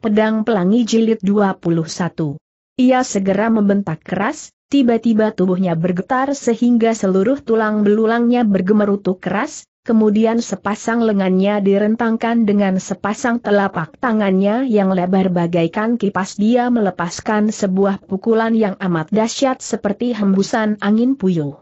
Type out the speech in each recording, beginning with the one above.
Pedang Pelangi Jilid 21. Ia segera membentak keras, tiba-tiba tubuhnya bergetar sehingga seluruh tulang belulangnya bergemerutu keras, kemudian sepasang lengannya direntangkan dengan sepasang telapak tangannya yang lebar bagaikan kipas dia melepaskan sebuah pukulan yang amat dahsyat seperti hembusan angin puyuh.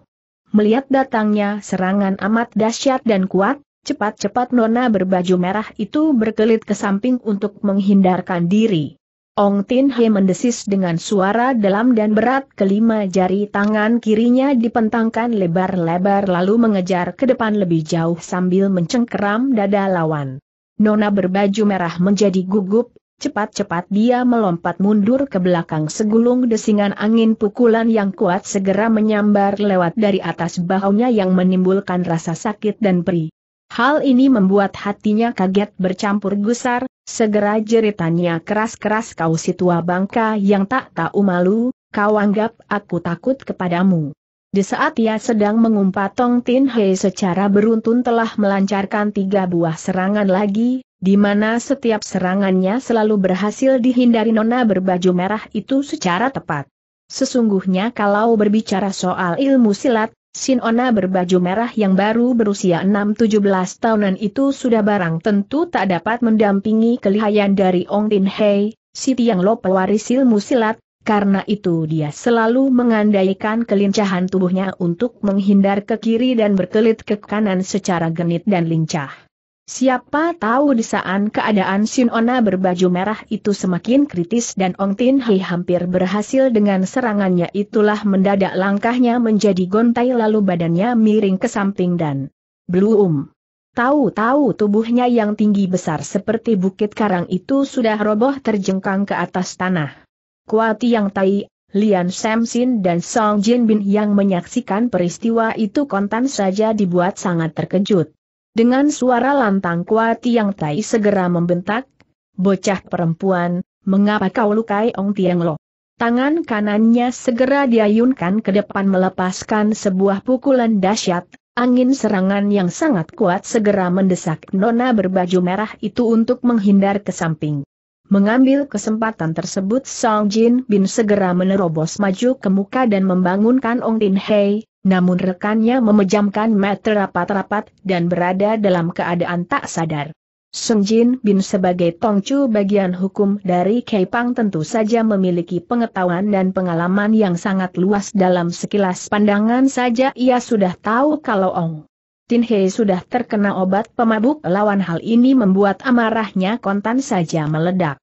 Melihat datangnya serangan amat dahsyat dan kuat, Cepat-cepat nona berbaju merah itu berkelit ke samping untuk menghindarkan diri. Ong Tin He mendesis dengan suara dalam dan berat kelima jari tangan kirinya dipentangkan lebar-lebar lalu mengejar ke depan lebih jauh sambil mencengkeram dada lawan. Nona berbaju merah menjadi gugup, cepat-cepat dia melompat mundur ke belakang segulung desingan angin pukulan yang kuat segera menyambar lewat dari atas bahunya yang menimbulkan rasa sakit dan perih. Hal ini membuat hatinya kaget bercampur gusar, segera jeritannya keras-keras kau si tua bangka yang tak tahu malu, kau anggap aku takut kepadamu. Di saat ia sedang mengumpat Tong Tin Hei secara beruntun telah melancarkan tiga buah serangan lagi, di mana setiap serangannya selalu berhasil dihindari nona berbaju merah itu secara tepat. Sesungguhnya kalau berbicara soal ilmu silat, Sinona berbaju merah yang baru berusia 6-17 tahunan itu sudah barang tentu tak dapat mendampingi kelihayan dari Ong Tin Hei, si Tiang Lo pewaris ilmu silat, karena itu dia selalu mengandaikan kelincahan tubuhnya untuk menghindar ke kiri dan berkelit ke kanan secara genit dan lincah. Siapa tahu di saat keadaan Sinona berbaju merah itu semakin kritis dan Ong Tin Hei hampir berhasil dengan serangannya itulah mendadak langkahnya menjadi gontai lalu badannya miring ke samping dan belum. Tahu-tahu tubuhnya yang tinggi besar seperti bukit karang itu sudah roboh terjengkang ke atas tanah. Kuati yang tai, Lian Samsin dan Song Jin Bin yang menyaksikan peristiwa itu kontan saja dibuat sangat terkejut. Dengan suara lantang kuat, Tiang Tai segera membentak, Bocah perempuan, mengapa kau lukai Ong Tiang Lo? Tangan kanannya segera diayunkan ke depan melepaskan sebuah pukulan dahsyat, angin serangan yang sangat kuat segera mendesak nona berbaju merah itu untuk menghindar ke samping. Mengambil kesempatan tersebut Song Jin Bin segera menerobos maju ke muka dan membangunkan Ong Tin Hei, namun rekannya memejamkan mata rapat-rapat dan berada dalam keadaan tak sadar. Sung Jin Bin sebagai tongcu bagian hukum dari Pang tentu saja memiliki pengetahuan dan pengalaman yang sangat luas dalam sekilas pandangan saja ia sudah tahu kalau Ong Tin Hei sudah terkena obat pemabuk lawan hal ini membuat amarahnya kontan saja meledak.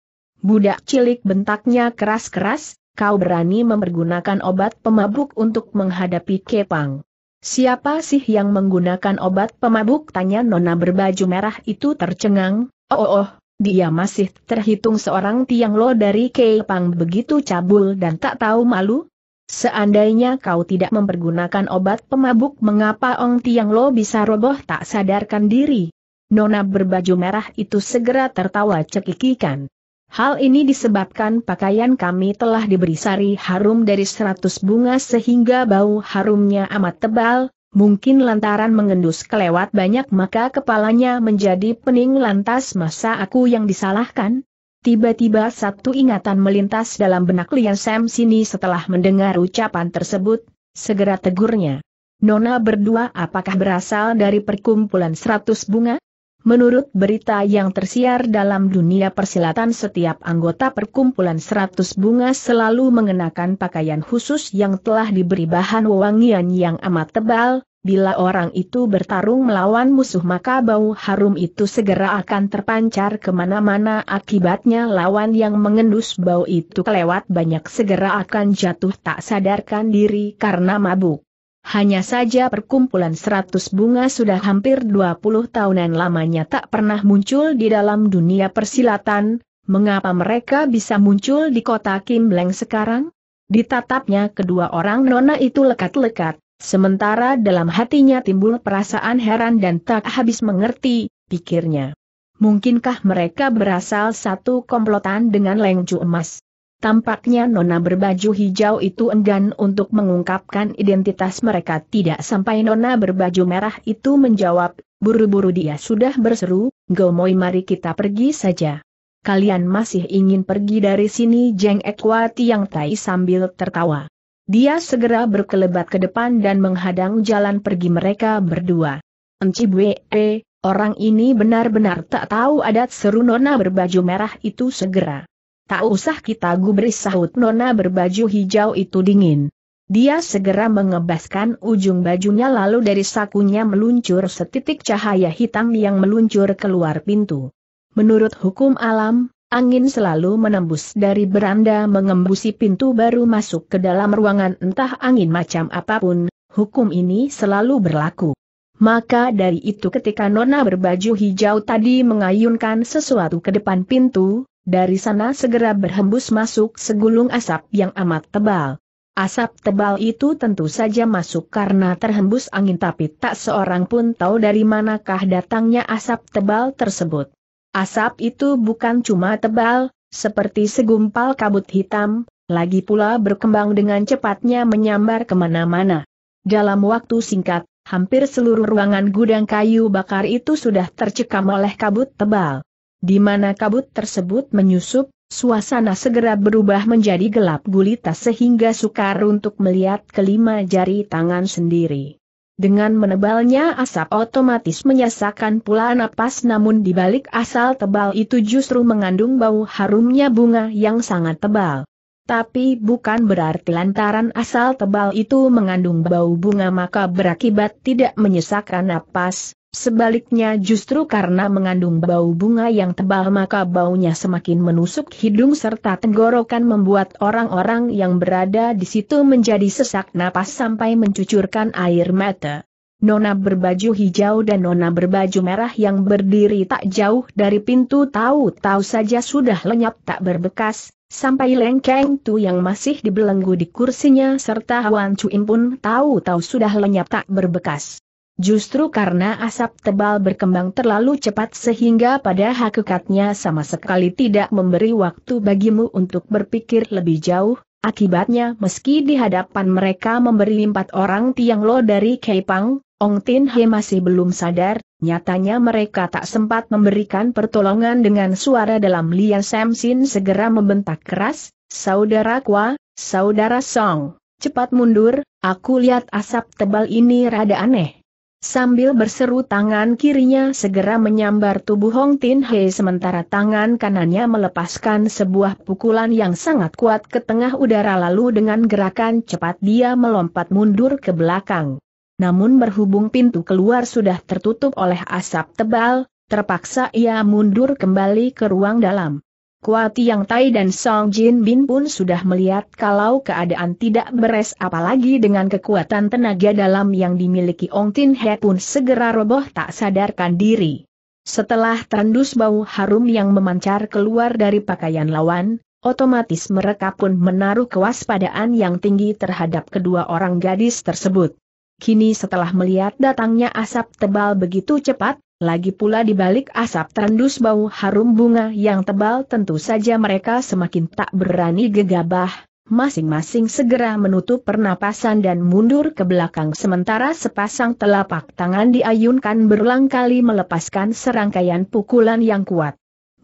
Budak cilik bentaknya keras-keras, kau berani mempergunakan obat pemabuk untuk menghadapi Kepang. Siapa sih yang menggunakan obat pemabuk? Tanya nona berbaju merah itu tercengang. Oh, oh, oh, dia masih terhitung seorang tiang lo dari Kepang begitu cabul dan tak tahu malu? Seandainya kau tidak mempergunakan obat pemabuk mengapa Ong Tiang Lo bisa roboh tak sadarkan diri? Nona berbaju merah itu segera tertawa cekikikan. Hal ini disebabkan pakaian kami telah diberi sari harum dari seratus bunga sehingga bau harumnya amat tebal, mungkin lantaran mengendus kelewat banyak maka kepalanya menjadi pening lantas masa aku yang disalahkan? Tiba-tiba satu ingatan melintas dalam benak Lian Sam sini setelah mendengar ucapan tersebut, segera tegurnya. Nona berdua apakah berasal dari perkumpulan seratus bunga? Menurut berita yang tersiar dalam dunia persilatan setiap anggota perkumpulan seratus bunga selalu mengenakan pakaian khusus yang telah diberi bahan wewangian yang amat tebal, bila orang itu bertarung melawan musuh maka bau harum itu segera akan terpancar kemana-mana akibatnya lawan yang mengendus bau itu kelewat banyak segera akan jatuh tak sadarkan diri karena mabuk. Hanya saja perkumpulan seratus bunga sudah hampir dua 20 tahunan lamanya tak pernah muncul di dalam dunia persilatan, mengapa mereka bisa muncul di kota Kim Leng sekarang? Ditatapnya kedua orang nona itu lekat-lekat, sementara dalam hatinya timbul perasaan heran dan tak habis mengerti, pikirnya. Mungkinkah mereka berasal satu komplotan dengan Leng Ju Emas? Tampaknya Nona berbaju hijau itu enggan untuk mengungkapkan identitas mereka tidak sampai Nona berbaju merah itu menjawab, buru-buru dia sudah berseru, Gomoy mari kita pergi saja. Kalian masih ingin pergi dari sini Jeng Ekwati yang tai sambil tertawa. Dia segera berkelebat ke depan dan menghadang jalan pergi mereka berdua. Enci Bwe, eh, orang ini benar-benar tak tahu adat seru Nona berbaju merah itu segera. Tak usah kita gubris sahut nona berbaju hijau itu dingin. Dia segera mengebaskan ujung bajunya lalu dari sakunya meluncur setitik cahaya hitam yang meluncur keluar pintu. Menurut hukum alam, angin selalu menembus dari beranda mengembusi pintu baru masuk ke dalam ruangan entah angin macam apapun, hukum ini selalu berlaku. Maka dari itu ketika Nona berbaju hijau tadi mengayunkan sesuatu ke depan pintu, dari sana segera berhembus masuk segulung asap yang amat tebal. Asap tebal itu tentu saja masuk karena terhembus angin tapi tak seorang pun tahu dari manakah datangnya asap tebal tersebut. Asap itu bukan cuma tebal, seperti segumpal kabut hitam, lagi pula berkembang dengan cepatnya menyambar kemana-mana. Dalam waktu singkat, hampir seluruh ruangan gudang kayu bakar itu sudah tercekam oleh kabut tebal. Di mana kabut tersebut menyusup, suasana segera berubah menjadi gelap gulita sehingga sukar untuk melihat kelima jari tangan sendiri. Dengan menebalnya asap otomatis menyesakan pula napas namun dibalik asal tebal itu justru mengandung bau harumnya bunga yang sangat tebal. Tapi bukan berarti lantaran asal tebal itu mengandung bau bunga maka berakibat tidak menyesakkan napas, Sebaliknya justru karena mengandung bau bunga yang tebal maka baunya semakin menusuk hidung serta tenggorokan membuat orang-orang yang berada di situ menjadi sesak napas sampai mencucurkan air mata. Nona berbaju hijau dan nona berbaju merah yang berdiri tak jauh dari pintu tahu-tahu saja sudah lenyap tak berbekas, sampai lengkeng tu yang masih dibelenggu di kursinya serta Wan Cuim pun tahu-tahu sudah lenyap tak berbekas. Justru karena asap tebal berkembang terlalu cepat sehingga pada hakikatnya sama sekali tidak memberi waktu bagimu untuk berpikir lebih jauh, akibatnya meski di hadapan mereka memberi empat orang tiang lo dari Keipang, Ong Tin He masih belum sadar, nyatanya mereka tak sempat memberikan pertolongan dengan suara dalam Lian Sam Sin segera membentak keras, Saudara Kwa, Saudara Song, cepat mundur, aku lihat asap tebal ini rada aneh. Sambil berseru tangan kirinya segera menyambar tubuh Hong Tin He sementara tangan kanannya melepaskan sebuah pukulan yang sangat kuat ke tengah udara lalu dengan gerakan cepat dia melompat mundur ke belakang. Namun berhubung pintu keluar sudah tertutup oleh asap tebal, terpaksa ia mundur kembali ke ruang dalam. Kuati yang Tai dan Song Jin Bin pun sudah melihat kalau keadaan tidak beres apalagi dengan kekuatan tenaga dalam yang dimiliki Ong Tin He pun segera roboh tak sadarkan diri. Setelah tandus bau harum yang memancar keluar dari pakaian lawan, otomatis mereka pun menaruh kewaspadaan yang tinggi terhadap kedua orang gadis tersebut. Kini setelah melihat datangnya asap tebal begitu cepat, lagi pula di balik asap tandus bau harum bunga yang tebal tentu saja mereka semakin tak berani gegabah, masing-masing segera menutup pernapasan dan mundur ke belakang sementara sepasang telapak tangan diayunkan berulang kali melepaskan serangkaian pukulan yang kuat.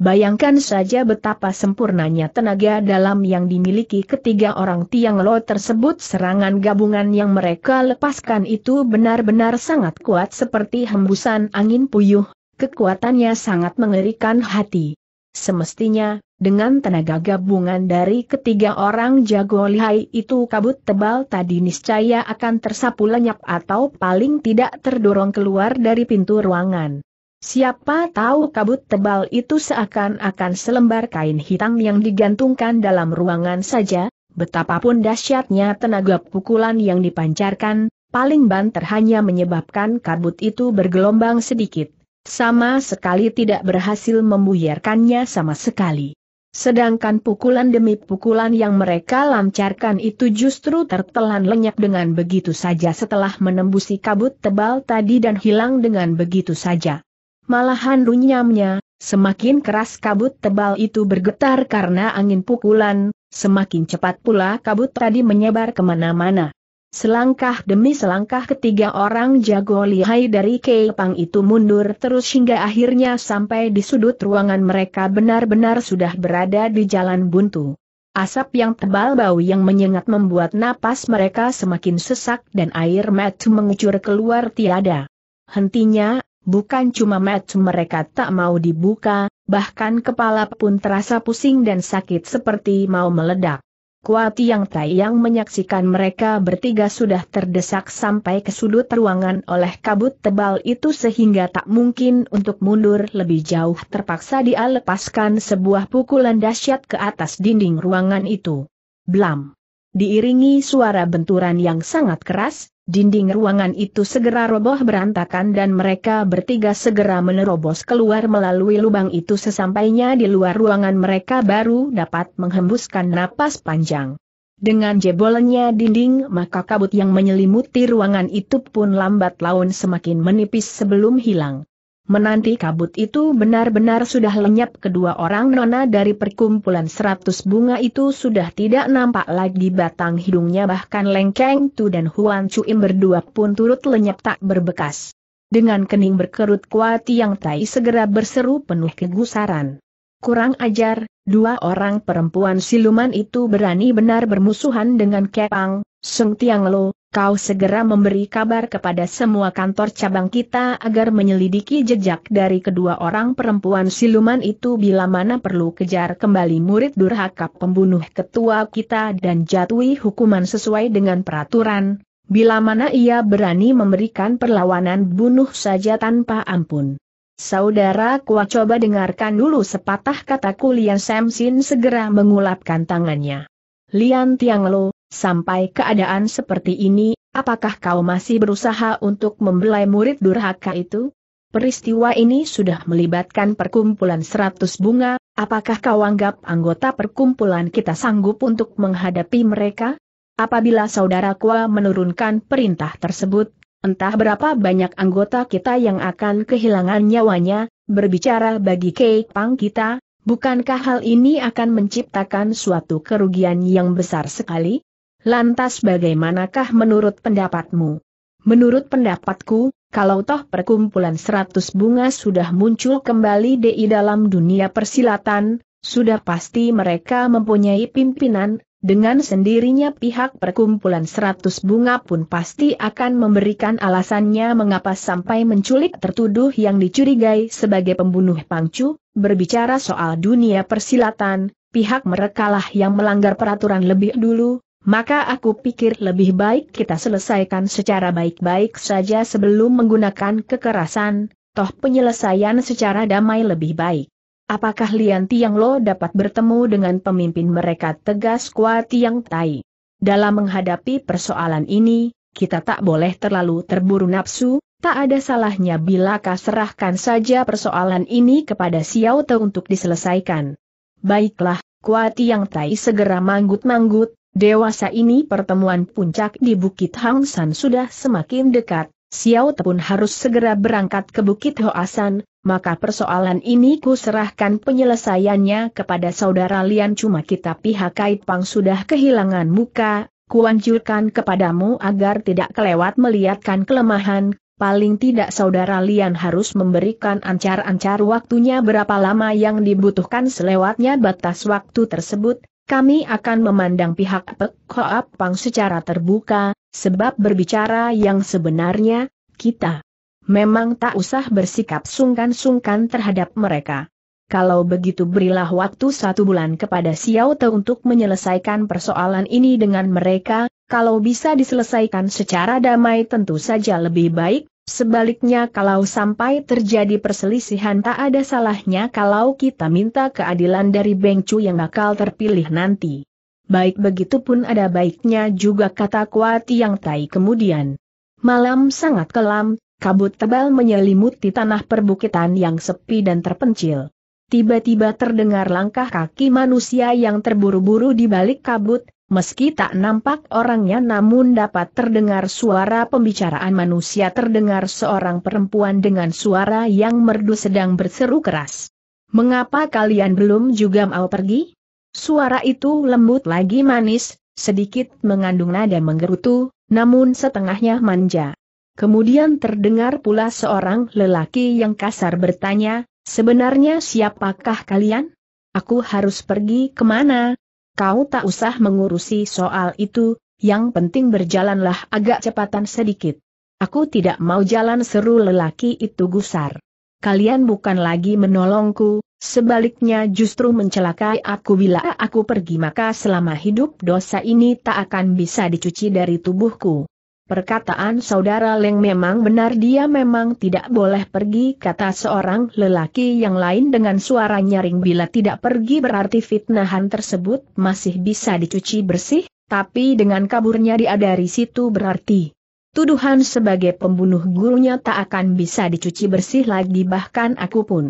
Bayangkan saja betapa sempurnanya tenaga dalam yang dimiliki ketiga orang Tiang Lo tersebut serangan gabungan yang mereka lepaskan itu benar-benar sangat kuat seperti hembusan angin puyuh, kekuatannya sangat mengerikan hati. Semestinya, dengan tenaga gabungan dari ketiga orang jago lihai itu kabut tebal tadi niscaya akan tersapu lenyap atau paling tidak terdorong keluar dari pintu ruangan. Siapa tahu kabut tebal itu seakan-akan selembar kain hitam yang digantungkan dalam ruangan saja, betapapun dahsyatnya tenaga pukulan yang dipancarkan, paling banter hanya menyebabkan kabut itu bergelombang sedikit. Sama sekali tidak berhasil membuyarkannya sama sekali. Sedangkan pukulan demi pukulan yang mereka lancarkan itu justru tertelan lenyap dengan begitu saja setelah menembusi kabut tebal tadi dan hilang dengan begitu saja malahan runyamnya, semakin keras kabut tebal itu bergetar karena angin pukulan, semakin cepat pula kabut tadi menyebar kemana-mana. Selangkah demi selangkah ketiga orang jago lihai dari Keipang itu mundur terus hingga akhirnya sampai di sudut ruangan mereka benar-benar sudah berada di jalan buntu. Asap yang tebal bau yang menyengat membuat napas mereka semakin sesak dan air mata mengucur keluar tiada. Hentinya, Bukan cuma mata mereka tak mau dibuka, bahkan kepala pun terasa pusing dan sakit seperti mau meledak. Kuati yang tayang menyaksikan mereka bertiga sudah terdesak sampai ke sudut ruangan oleh kabut tebal itu sehingga tak mungkin untuk mundur lebih jauh terpaksa dia lepaskan sebuah pukulan dahsyat ke atas dinding ruangan itu. Blam! Diiringi suara benturan yang sangat keras, Dinding ruangan itu segera roboh berantakan dan mereka bertiga segera menerobos keluar melalui lubang itu sesampainya di luar ruangan mereka baru dapat menghembuskan napas panjang. Dengan jebolnya dinding maka kabut yang menyelimuti ruangan itu pun lambat laun semakin menipis sebelum hilang. Menanti kabut itu benar-benar sudah lenyap kedua orang nona dari perkumpulan seratus bunga itu sudah tidak nampak lagi batang hidungnya bahkan Lengkeng Tu dan Huan Cuim berdua pun turut lenyap tak berbekas. Dengan kening berkerut kuat yang Tai segera berseru penuh kegusaran. Kurang ajar, dua orang perempuan siluman itu berani benar bermusuhan dengan Kepang, Sung Tiang Lo, kau segera memberi kabar kepada semua kantor cabang kita agar menyelidiki jejak dari kedua orang perempuan siluman itu bila mana perlu kejar kembali murid durhaka pembunuh ketua kita dan jatuhi hukuman sesuai dengan peraturan, bila mana ia berani memberikan perlawanan bunuh saja tanpa ampun. Saudara kuat coba dengarkan dulu sepatah kataku Lian Samsin segera mengulapkan tangannya. Lian Tiang Sampai keadaan seperti ini, apakah kau masih berusaha untuk membelai murid durhaka itu? Peristiwa ini sudah melibatkan perkumpulan seratus bunga, apakah kau anggap anggota perkumpulan kita sanggup untuk menghadapi mereka? Apabila saudara Kua menurunkan perintah tersebut, entah berapa banyak anggota kita yang akan kehilangan nyawanya, berbicara bagi Kek Pang kita, bukankah hal ini akan menciptakan suatu kerugian yang besar sekali? Lantas bagaimanakah menurut pendapatmu? Menurut pendapatku, kalau toh perkumpulan seratus bunga sudah muncul kembali di dalam dunia persilatan, sudah pasti mereka mempunyai pimpinan, dengan sendirinya pihak perkumpulan seratus bunga pun pasti akan memberikan alasannya mengapa sampai menculik tertuduh yang dicurigai sebagai pembunuh pangcu, berbicara soal dunia persilatan, pihak merekalah yang melanggar peraturan lebih dulu, maka aku pikir lebih baik kita selesaikan secara baik-baik saja sebelum menggunakan kekerasan, toh penyelesaian secara damai lebih baik. Apakah Lian Tiang Lo dapat bertemu dengan pemimpin mereka tegas Kua Tiang Tai? Dalam menghadapi persoalan ini, kita tak boleh terlalu terburu nafsu, tak ada salahnya bila kau serahkan saja persoalan ini kepada Xiao Te untuk diselesaikan. Baiklah, Kuati Yang Tai segera manggut-manggut, Dewasa ini pertemuan puncak di Bukit Hang San sudah semakin dekat, Xiao Te pun harus segera berangkat ke Bukit Hoasan, maka persoalan ini ku serahkan penyelesaiannya kepada saudara Lian cuma kita pihak Pang sudah kehilangan muka, kuanjurkan kepadamu agar tidak kelewat melihatkan kelemahan, paling tidak saudara Lian harus memberikan ancar-ancar waktunya berapa lama yang dibutuhkan selewatnya batas waktu tersebut, kami akan memandang pihak Pek Pang secara terbuka, sebab berbicara yang sebenarnya, kita memang tak usah bersikap sungkan-sungkan terhadap mereka. Kalau begitu berilah waktu satu bulan kepada Xiao Te untuk menyelesaikan persoalan ini dengan mereka, kalau bisa diselesaikan secara damai tentu saja lebih baik, Sebaliknya kalau sampai terjadi perselisihan tak ada salahnya kalau kita minta keadilan dari Bengcu yang bakal terpilih nanti. Baik begitu pun ada baiknya juga kata Kuati yang tai kemudian. Malam sangat kelam, kabut tebal menyelimuti tanah perbukitan yang sepi dan terpencil. Tiba-tiba terdengar langkah kaki manusia yang terburu-buru di balik kabut, Meski tak nampak orangnya namun dapat terdengar suara pembicaraan manusia terdengar seorang perempuan dengan suara yang merdu sedang berseru keras. Mengapa kalian belum juga mau pergi? Suara itu lembut lagi manis, sedikit mengandung nada menggerutu, namun setengahnya manja. Kemudian terdengar pula seorang lelaki yang kasar bertanya, sebenarnya siapakah kalian? Aku harus pergi kemana? kau tak usah mengurusi soal itu, yang penting berjalanlah agak cepatan sedikit. Aku tidak mau jalan seru lelaki itu gusar. Kalian bukan lagi menolongku, sebaliknya justru mencelakai aku bila aku pergi maka selama hidup dosa ini tak akan bisa dicuci dari tubuhku. Perkataan saudara Leng memang benar dia memang tidak boleh pergi kata seorang lelaki yang lain dengan suara nyaring bila tidak pergi berarti fitnahan tersebut masih bisa dicuci bersih, tapi dengan kaburnya dia dari situ berarti tuduhan sebagai pembunuh gurunya tak akan bisa dicuci bersih lagi bahkan aku pun.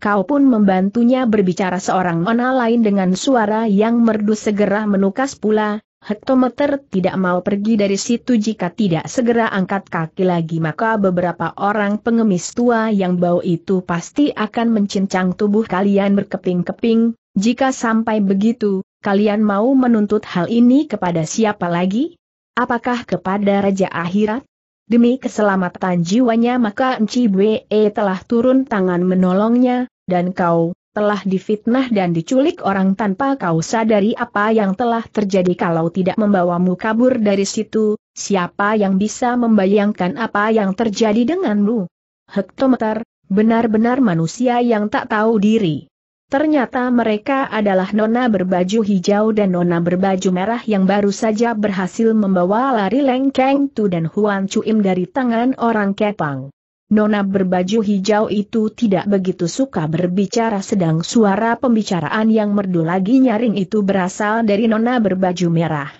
Kau pun membantunya berbicara seorang mana lain dengan suara yang merdu segera menukas pula, Hektometer tidak mau pergi dari situ jika tidak segera angkat kaki lagi maka beberapa orang pengemis tua yang bau itu pasti akan mencincang tubuh kalian berkeping-keping, jika sampai begitu, kalian mau menuntut hal ini kepada siapa lagi? Apakah kepada Raja Akhirat? Demi keselamatan jiwanya maka Nci Bwe telah turun tangan menolongnya, dan kau, telah difitnah dan diculik orang tanpa kau sadari apa yang telah terjadi kalau tidak membawamu kabur dari situ, siapa yang bisa membayangkan apa yang terjadi denganmu? Hektometer, benar-benar manusia yang tak tahu diri. Ternyata mereka adalah nona berbaju hijau dan nona berbaju merah yang baru saja berhasil membawa lari Leng Keng Tu dan Huan Chuim dari tangan orang Kepang. Nona berbaju hijau itu tidak begitu suka berbicara sedang suara pembicaraan yang merdu lagi nyaring itu berasal dari Nona berbaju merah.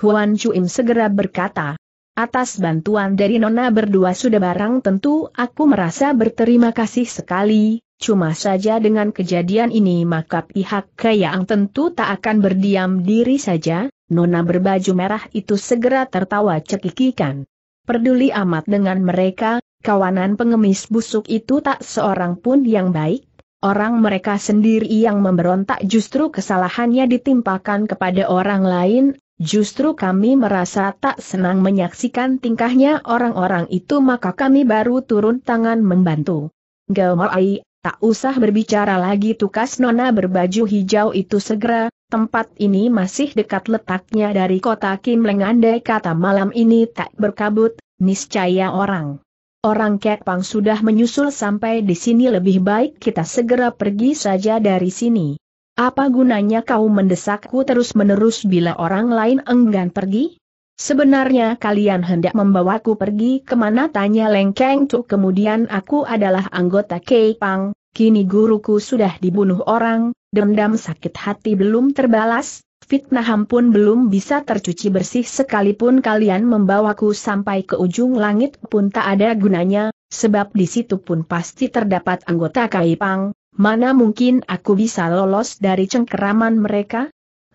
Huan Chuim segera berkata, Atas bantuan dari Nona berdua sudah barang tentu aku merasa berterima kasih sekali, Cuma saja dengan kejadian ini maka pihak Kayang tentu tak akan berdiam diri saja, Nona berbaju merah itu segera tertawa cekikikan. Peduli amat dengan mereka, kawanan pengemis busuk itu tak seorang pun yang baik, orang mereka sendiri yang memberontak justru kesalahannya ditimpakan kepada orang lain, justru kami merasa tak senang menyaksikan tingkahnya orang-orang itu maka kami baru turun tangan membantu. Gelmai, tak usah berbicara lagi tukas nona berbaju hijau itu segera, Tempat ini masih dekat letaknya dari kota Kim Leng kata malam ini tak berkabut, niscaya orang Orang Kepang sudah menyusul sampai di sini lebih baik kita segera pergi saja dari sini. Apa gunanya kau mendesakku terus-menerus bila orang lain enggan pergi? Sebenarnya kalian hendak membawaku pergi kemana tanya Lengkeng. Tuh kemudian aku adalah anggota Kepang, kini guruku sudah dibunuh orang, dendam sakit hati belum terbalas, fitnaham pun belum bisa tercuci bersih sekalipun kalian membawaku sampai ke ujung langit pun tak ada gunanya, sebab di situ pun pasti terdapat anggota Kaipang, mana mungkin aku bisa lolos dari cengkeraman mereka?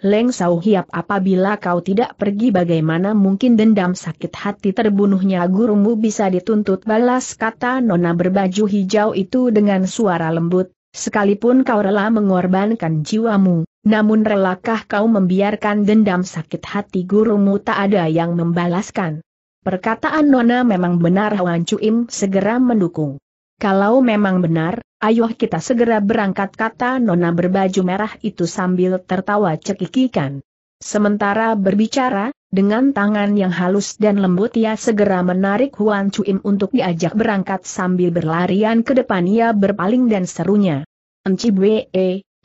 Leng Sau Hiap apabila kau tidak pergi bagaimana mungkin dendam sakit hati terbunuhnya gurumu bisa dituntut balas kata nona berbaju hijau itu dengan suara lembut, sekalipun kau rela mengorbankan jiwamu, namun relakah kau membiarkan dendam sakit hati gurumu tak ada yang membalaskan? Perkataan Nona memang benar Wan Cuim segera mendukung. Kalau memang benar, ayo kita segera berangkat kata Nona berbaju merah itu sambil tertawa cekikikan. Sementara berbicara, dengan tangan yang halus dan lembut ia segera menarik Huan Cuim untuk diajak berangkat sambil berlarian ke depan ia berpaling dan serunya. Enci Bwe,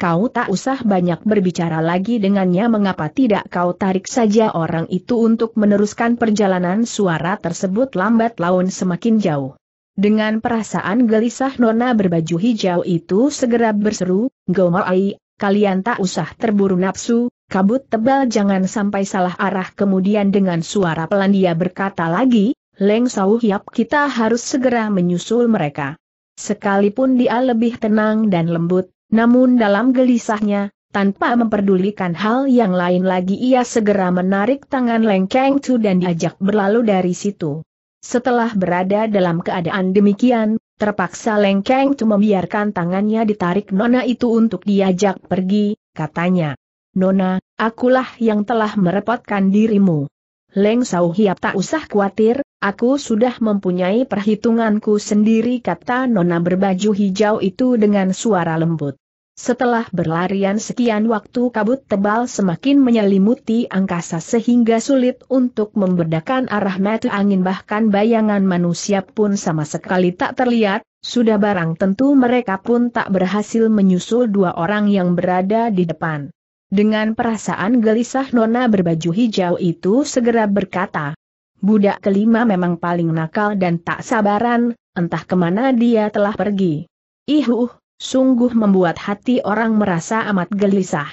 Kau tak usah banyak berbicara lagi dengannya mengapa tidak kau tarik saja orang itu untuk meneruskan perjalanan suara tersebut lambat laun semakin jauh. Dengan perasaan gelisah nona berbaju hijau itu segera berseru, Gomai, kalian tak usah terburu nafsu, kabut tebal jangan sampai salah arah kemudian dengan suara pelan dia berkata lagi, Leng Sau kita harus segera menyusul mereka. Sekalipun dia lebih tenang dan lembut, namun dalam gelisahnya, tanpa memperdulikan hal yang lain lagi ia segera menarik tangan Leng Keng Chu dan diajak berlalu dari situ. Setelah berada dalam keadaan demikian, terpaksa Leng Keng Chu membiarkan tangannya ditarik Nona itu untuk diajak pergi, katanya. Nona, akulah yang telah merepotkan dirimu. Leng Sau Hiap tak usah khawatir, aku sudah mempunyai perhitunganku sendiri kata nona berbaju hijau itu dengan suara lembut. Setelah berlarian sekian waktu kabut tebal semakin menyelimuti angkasa sehingga sulit untuk membedakan arah mata angin bahkan bayangan manusia pun sama sekali tak terlihat, sudah barang tentu mereka pun tak berhasil menyusul dua orang yang berada di depan. Dengan perasaan gelisah nona berbaju hijau itu segera berkata, Budak kelima memang paling nakal dan tak sabaran, entah kemana dia telah pergi. Ihuh, sungguh membuat hati orang merasa amat gelisah.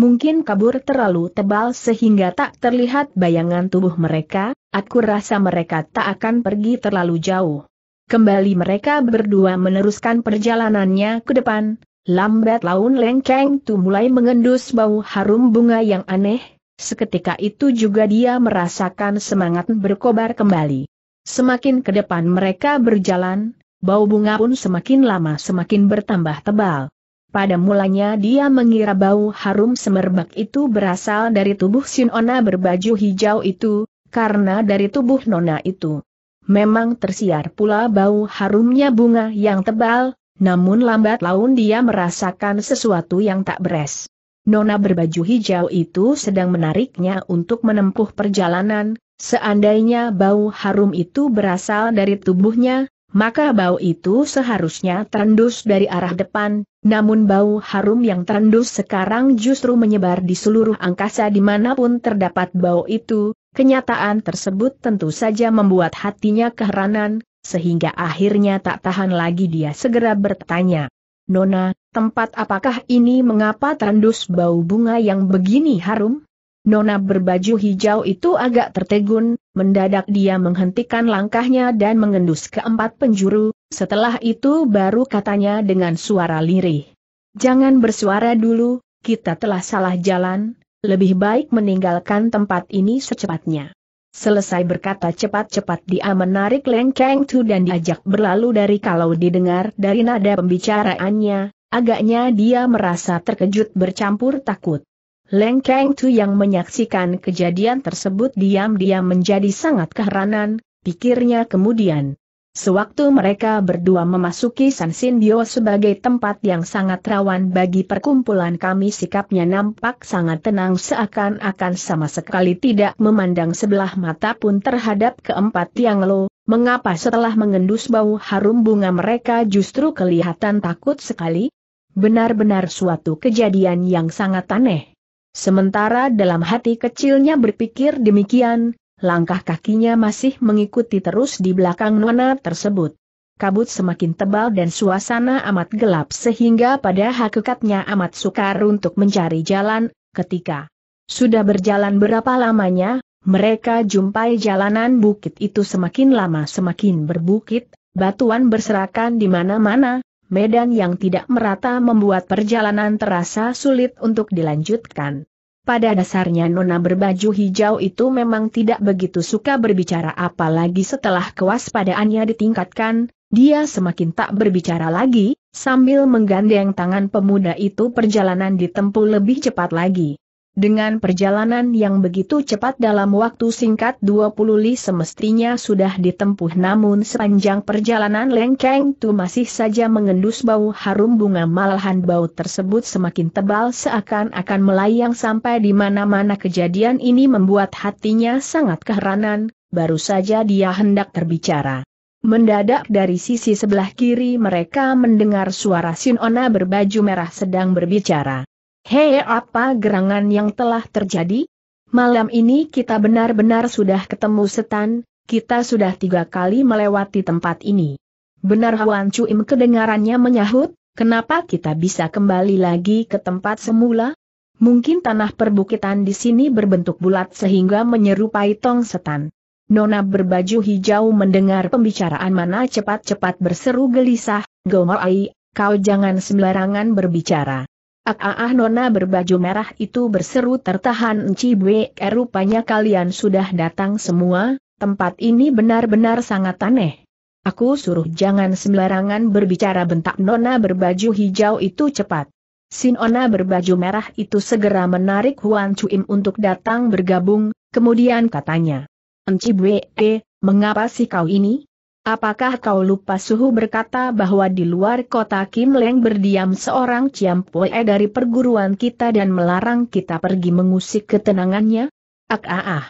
Mungkin kabur terlalu tebal sehingga tak terlihat bayangan tubuh mereka, aku rasa mereka tak akan pergi terlalu jauh. Kembali mereka berdua meneruskan perjalanannya ke depan, Lambat laun lengkeng tu mulai mengendus bau harum bunga yang aneh, seketika itu juga dia merasakan semangat berkobar kembali. Semakin ke depan mereka berjalan, bau bunga pun semakin lama semakin bertambah tebal. Pada mulanya dia mengira bau harum semerbak itu berasal dari tubuh Sinona berbaju hijau itu, karena dari tubuh Nona itu. Memang tersiar pula bau harumnya bunga yang tebal, namun lambat laun dia merasakan sesuatu yang tak beres. Nona berbaju hijau itu sedang menariknya untuk menempuh perjalanan, seandainya bau harum itu berasal dari tubuhnya, maka bau itu seharusnya terendus dari arah depan, namun bau harum yang terendus sekarang justru menyebar di seluruh angkasa dimanapun terdapat bau itu, kenyataan tersebut tentu saja membuat hatinya keheranan, sehingga akhirnya tak tahan lagi dia segera bertanya. Nona, tempat apakah ini mengapa tandus bau bunga yang begini harum? Nona berbaju hijau itu agak tertegun, mendadak dia menghentikan langkahnya dan mengendus keempat penjuru, setelah itu baru katanya dengan suara lirih. Jangan bersuara dulu, kita telah salah jalan, lebih baik meninggalkan tempat ini secepatnya. Selesai berkata cepat-cepat dia menarik Leng Kang Tu dan diajak berlalu dari kalau didengar dari nada pembicaraannya, agaknya dia merasa terkejut bercampur takut. Leng Kang Tu yang menyaksikan kejadian tersebut diam-diam menjadi sangat keheranan, pikirnya kemudian. Sewaktu mereka berdua memasuki San Sindio sebagai tempat yang sangat rawan bagi perkumpulan kami sikapnya nampak sangat tenang seakan-akan sama sekali tidak memandang sebelah mata pun terhadap keempat yang lo, mengapa setelah mengendus bau harum bunga mereka justru kelihatan takut sekali? Benar-benar suatu kejadian yang sangat aneh. Sementara dalam hati kecilnya berpikir demikian, Langkah kakinya masih mengikuti terus di belakang nona tersebut. Kabut semakin tebal dan suasana amat gelap sehingga pada hakikatnya amat sukar untuk mencari jalan, ketika sudah berjalan berapa lamanya, mereka jumpai jalanan bukit itu semakin lama semakin berbukit, batuan berserakan di mana-mana, medan yang tidak merata membuat perjalanan terasa sulit untuk dilanjutkan. Pada dasarnya Nona berbaju hijau itu memang tidak begitu suka berbicara apalagi setelah kewaspadaannya ditingkatkan, dia semakin tak berbicara lagi, sambil menggandeng tangan pemuda itu perjalanan ditempuh lebih cepat lagi. Dengan perjalanan yang begitu cepat dalam waktu singkat 20 li semestinya sudah ditempuh namun sepanjang perjalanan lengkeng Tu masih saja mengendus bau harum bunga malahan bau tersebut semakin tebal seakan-akan melayang sampai di mana-mana kejadian ini membuat hatinya sangat keheranan, baru saja dia hendak terbicara. Mendadak dari sisi sebelah kiri mereka mendengar suara Sinona berbaju merah sedang berbicara. Hei apa gerangan yang telah terjadi? Malam ini kita benar-benar sudah ketemu setan, kita sudah tiga kali melewati tempat ini. Benar Wan Cuim kedengarannya menyahut, kenapa kita bisa kembali lagi ke tempat semula? Mungkin tanah perbukitan di sini berbentuk bulat sehingga menyerupai tong setan. Nona berbaju hijau mendengar pembicaraan mana cepat-cepat berseru gelisah, Gomorai, kau jangan sembarangan berbicara. Ah, ah nona berbaju merah itu berseru tertahan Enci Bwek rupanya kalian sudah datang semua, tempat ini benar-benar sangat aneh. Aku suruh jangan sembarangan berbicara bentak nona berbaju hijau itu cepat. Sinona berbaju merah itu segera menarik Huan Chuim untuk datang bergabung, kemudian katanya. Enci eh, mengapa sih kau ini? Apakah kau lupa suhu berkata bahwa di luar kota Kim Leng berdiam seorang E dari perguruan kita dan melarang kita pergi mengusik ketenangannya? Ak ah, ah ah.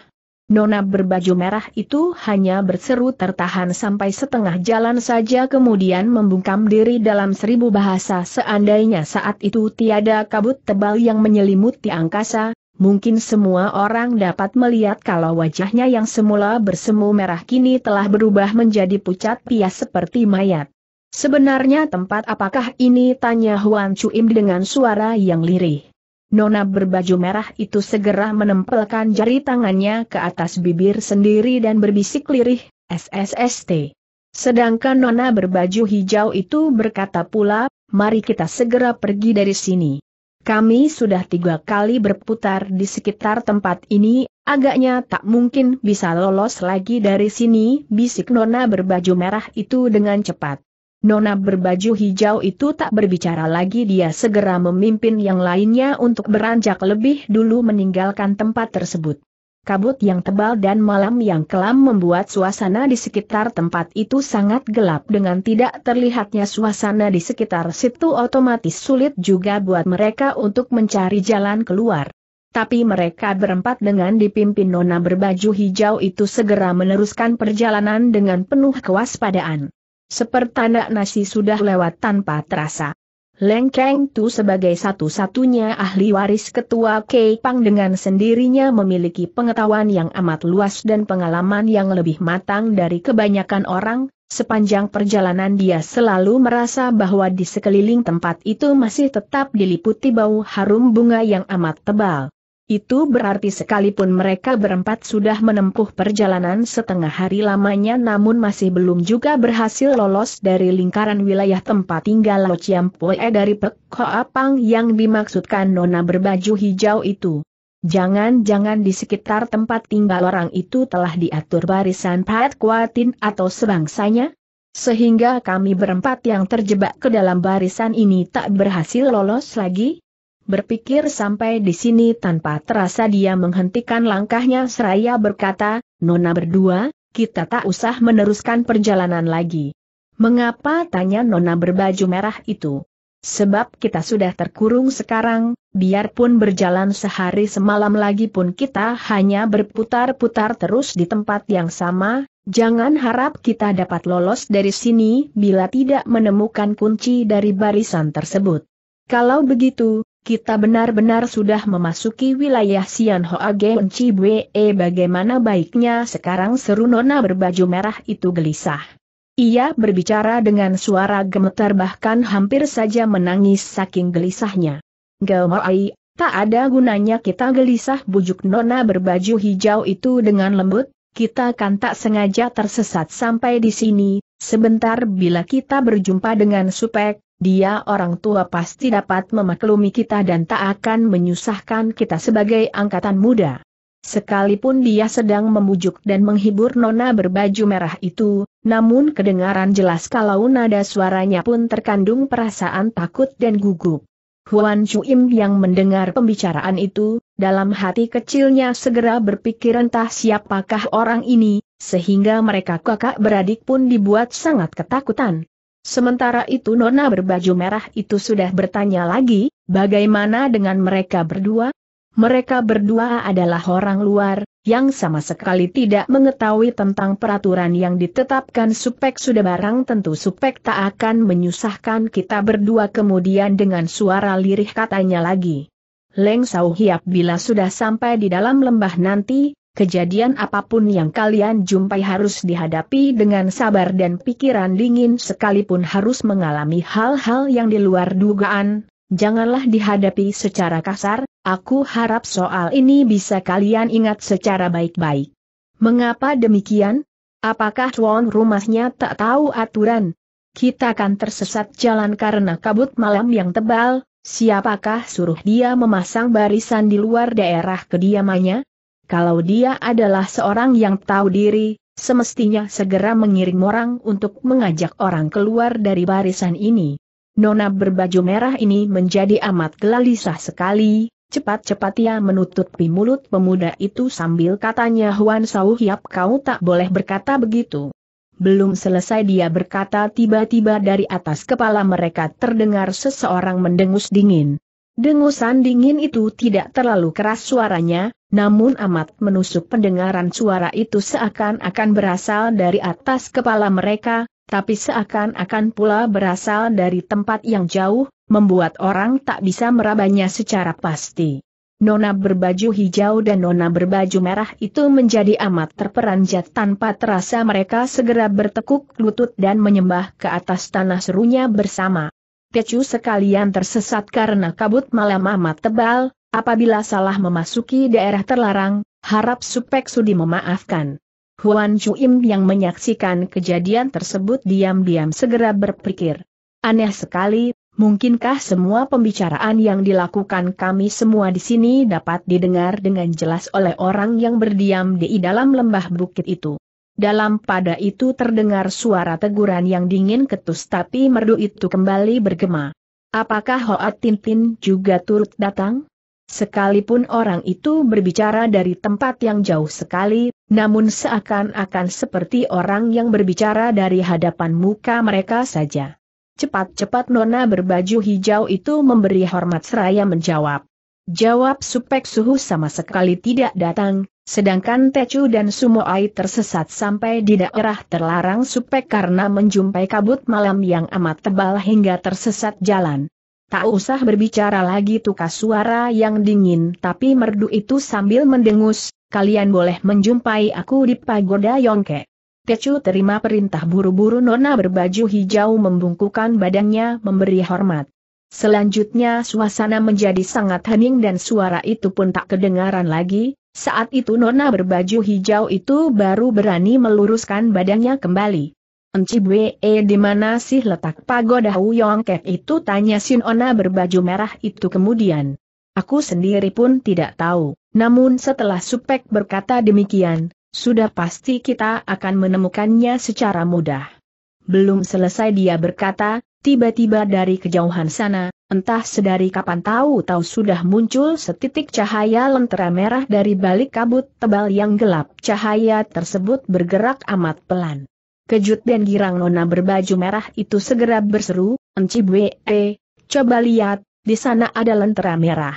Nona berbaju merah itu hanya berseru tertahan sampai setengah jalan saja kemudian membungkam diri dalam seribu bahasa seandainya saat itu tiada kabut tebal yang menyelimuti angkasa, mungkin semua orang dapat melihat kalau wajahnya yang semula bersemu merah kini telah berubah menjadi pucat pias seperti mayat. Sebenarnya tempat apakah ini tanya Huan Chuim dengan suara yang lirih. Nona berbaju merah itu segera menempelkan jari tangannya ke atas bibir sendiri dan berbisik lirih, SSST. Sedangkan Nona berbaju hijau itu berkata pula, mari kita segera pergi dari sini. Kami sudah tiga kali berputar di sekitar tempat ini, agaknya tak mungkin bisa lolos lagi dari sini, bisik Nona berbaju merah itu dengan cepat. Nona berbaju hijau itu tak berbicara lagi dia segera memimpin yang lainnya untuk beranjak lebih dulu meninggalkan tempat tersebut kabut yang tebal dan malam yang kelam membuat suasana di sekitar tempat itu sangat gelap dengan tidak terlihatnya suasana di sekitar situ otomatis sulit juga buat mereka untuk mencari jalan keluar. Tapi mereka berempat dengan dipimpin nona berbaju hijau itu segera meneruskan perjalanan dengan penuh kewaspadaan. Seperti nasi sudah lewat tanpa terasa. Leng Kang Tu sebagai satu-satunya ahli waris ketua Kei Pang dengan sendirinya memiliki pengetahuan yang amat luas dan pengalaman yang lebih matang dari kebanyakan orang, sepanjang perjalanan dia selalu merasa bahwa di sekeliling tempat itu masih tetap diliputi bau harum bunga yang amat tebal. Itu berarti sekalipun mereka berempat sudah menempuh perjalanan setengah hari lamanya namun masih belum juga berhasil lolos dari lingkaran wilayah tempat tinggal Lo Pue dari Pek Hoa Pang yang dimaksudkan nona berbaju hijau itu. Jangan-jangan di sekitar tempat tinggal orang itu telah diatur barisan Pat Kuatin atau sebangsanya? Sehingga kami berempat yang terjebak ke dalam barisan ini tak berhasil lolos lagi? Berpikir sampai di sini tanpa terasa dia menghentikan langkahnya seraya berkata, Nona berdua, kita tak usah meneruskan perjalanan lagi. Mengapa tanya Nona berbaju merah itu? Sebab kita sudah terkurung sekarang, biarpun berjalan sehari semalam lagi pun kita hanya berputar-putar terus di tempat yang sama, jangan harap kita dapat lolos dari sini bila tidak menemukan kunci dari barisan tersebut. Kalau begitu, kita benar-benar sudah memasuki wilayah Sian Hoa Geon Cibwe eh, bagaimana baiknya sekarang seru Nona berbaju merah itu gelisah. Ia berbicara dengan suara gemetar bahkan hampir saja menangis saking gelisahnya. Gemoai, tak ada gunanya kita gelisah bujuk Nona berbaju hijau itu dengan lembut, kita kan tak sengaja tersesat sampai di sini, sebentar bila kita berjumpa dengan Supek, dia orang tua pasti dapat memaklumi kita dan tak akan menyusahkan kita sebagai angkatan muda. Sekalipun dia sedang memujuk dan menghibur nona berbaju merah itu, namun kedengaran jelas kalau nada suaranya pun terkandung perasaan takut dan gugup. Huan Chuim yang mendengar pembicaraan itu, dalam hati kecilnya segera berpikir entah siapakah orang ini, sehingga mereka kakak beradik pun dibuat sangat ketakutan. Sementara itu Nona berbaju merah itu sudah bertanya lagi, bagaimana dengan mereka berdua? Mereka berdua adalah orang luar, yang sama sekali tidak mengetahui tentang peraturan yang ditetapkan supek sudah barang tentu supek tak akan menyusahkan kita berdua kemudian dengan suara lirih katanya lagi. Leng Sauhiap bila sudah sampai di dalam lembah nanti, kejadian apapun yang kalian jumpai harus dihadapi dengan sabar dan pikiran dingin sekalipun harus mengalami hal-hal yang di luar dugaan, janganlah dihadapi secara kasar, aku harap soal ini bisa kalian ingat secara baik-baik. Mengapa demikian? Apakah tuan rumahnya tak tahu aturan? Kita akan tersesat jalan karena kabut malam yang tebal, siapakah suruh dia memasang barisan di luar daerah kediamannya? Kalau dia adalah seorang yang tahu diri, semestinya segera mengirim orang untuk mengajak orang keluar dari barisan ini. Nona berbaju merah ini menjadi amat gelisah sekali, cepat-cepat ia menutupi mulut pemuda itu sambil katanya Huan Sauhiap kau tak boleh berkata begitu. Belum selesai dia berkata tiba-tiba dari atas kepala mereka terdengar seseorang mendengus dingin. Dengusan dingin itu tidak terlalu keras suaranya, namun amat menusuk pendengaran suara itu seakan-akan berasal dari atas kepala mereka, tapi seakan-akan pula berasal dari tempat yang jauh, membuat orang tak bisa merabanya secara pasti. Nona berbaju hijau dan nona berbaju merah itu menjadi amat terperanjat tanpa terasa mereka segera bertekuk lutut dan menyembah ke atas tanah serunya bersama. Tecu sekalian tersesat karena kabut malam amat tebal, Apabila salah memasuki daerah terlarang, harap Supek Sudi memaafkan. Huan Chuim yang menyaksikan kejadian tersebut diam-diam segera berpikir. Aneh sekali, mungkinkah semua pembicaraan yang dilakukan kami semua di sini dapat didengar dengan jelas oleh orang yang berdiam di dalam lembah bukit itu. Dalam pada itu terdengar suara teguran yang dingin ketus tapi merdu itu kembali bergema. Apakah Hoat Tintin juga turut datang? Sekalipun orang itu berbicara dari tempat yang jauh sekali, namun seakan-akan seperti orang yang berbicara dari hadapan muka mereka saja. Cepat-cepat nona berbaju hijau itu memberi hormat seraya menjawab. Jawab Supek Suhu sama sekali tidak datang, sedangkan Tecu dan Sumoai tersesat sampai di daerah terlarang Supek karena menjumpai kabut malam yang amat tebal hingga tersesat jalan. Tak usah berbicara lagi tukas suara yang dingin tapi merdu itu sambil mendengus, kalian boleh menjumpai aku di pagoda Yongke. Kecu terima perintah buru-buru nona berbaju hijau membungkukan badannya memberi hormat. Selanjutnya suasana menjadi sangat hening dan suara itu pun tak kedengaran lagi, saat itu nona berbaju hijau itu baru berani meluruskan badannya kembali. Encibwe eh, di mana sih letak pagoda Huyong itu tanya Ona berbaju merah itu kemudian. Aku sendiri pun tidak tahu, namun setelah Supek berkata demikian, sudah pasti kita akan menemukannya secara mudah. Belum selesai dia berkata, tiba-tiba dari kejauhan sana, entah sedari kapan tahu-tahu sudah muncul setitik cahaya lentera merah dari balik kabut tebal yang gelap. Cahaya tersebut bergerak amat pelan. Kejut dan girang nona berbaju merah itu segera berseru, Enci Bwe, eh, coba lihat, di sana ada lentera merah.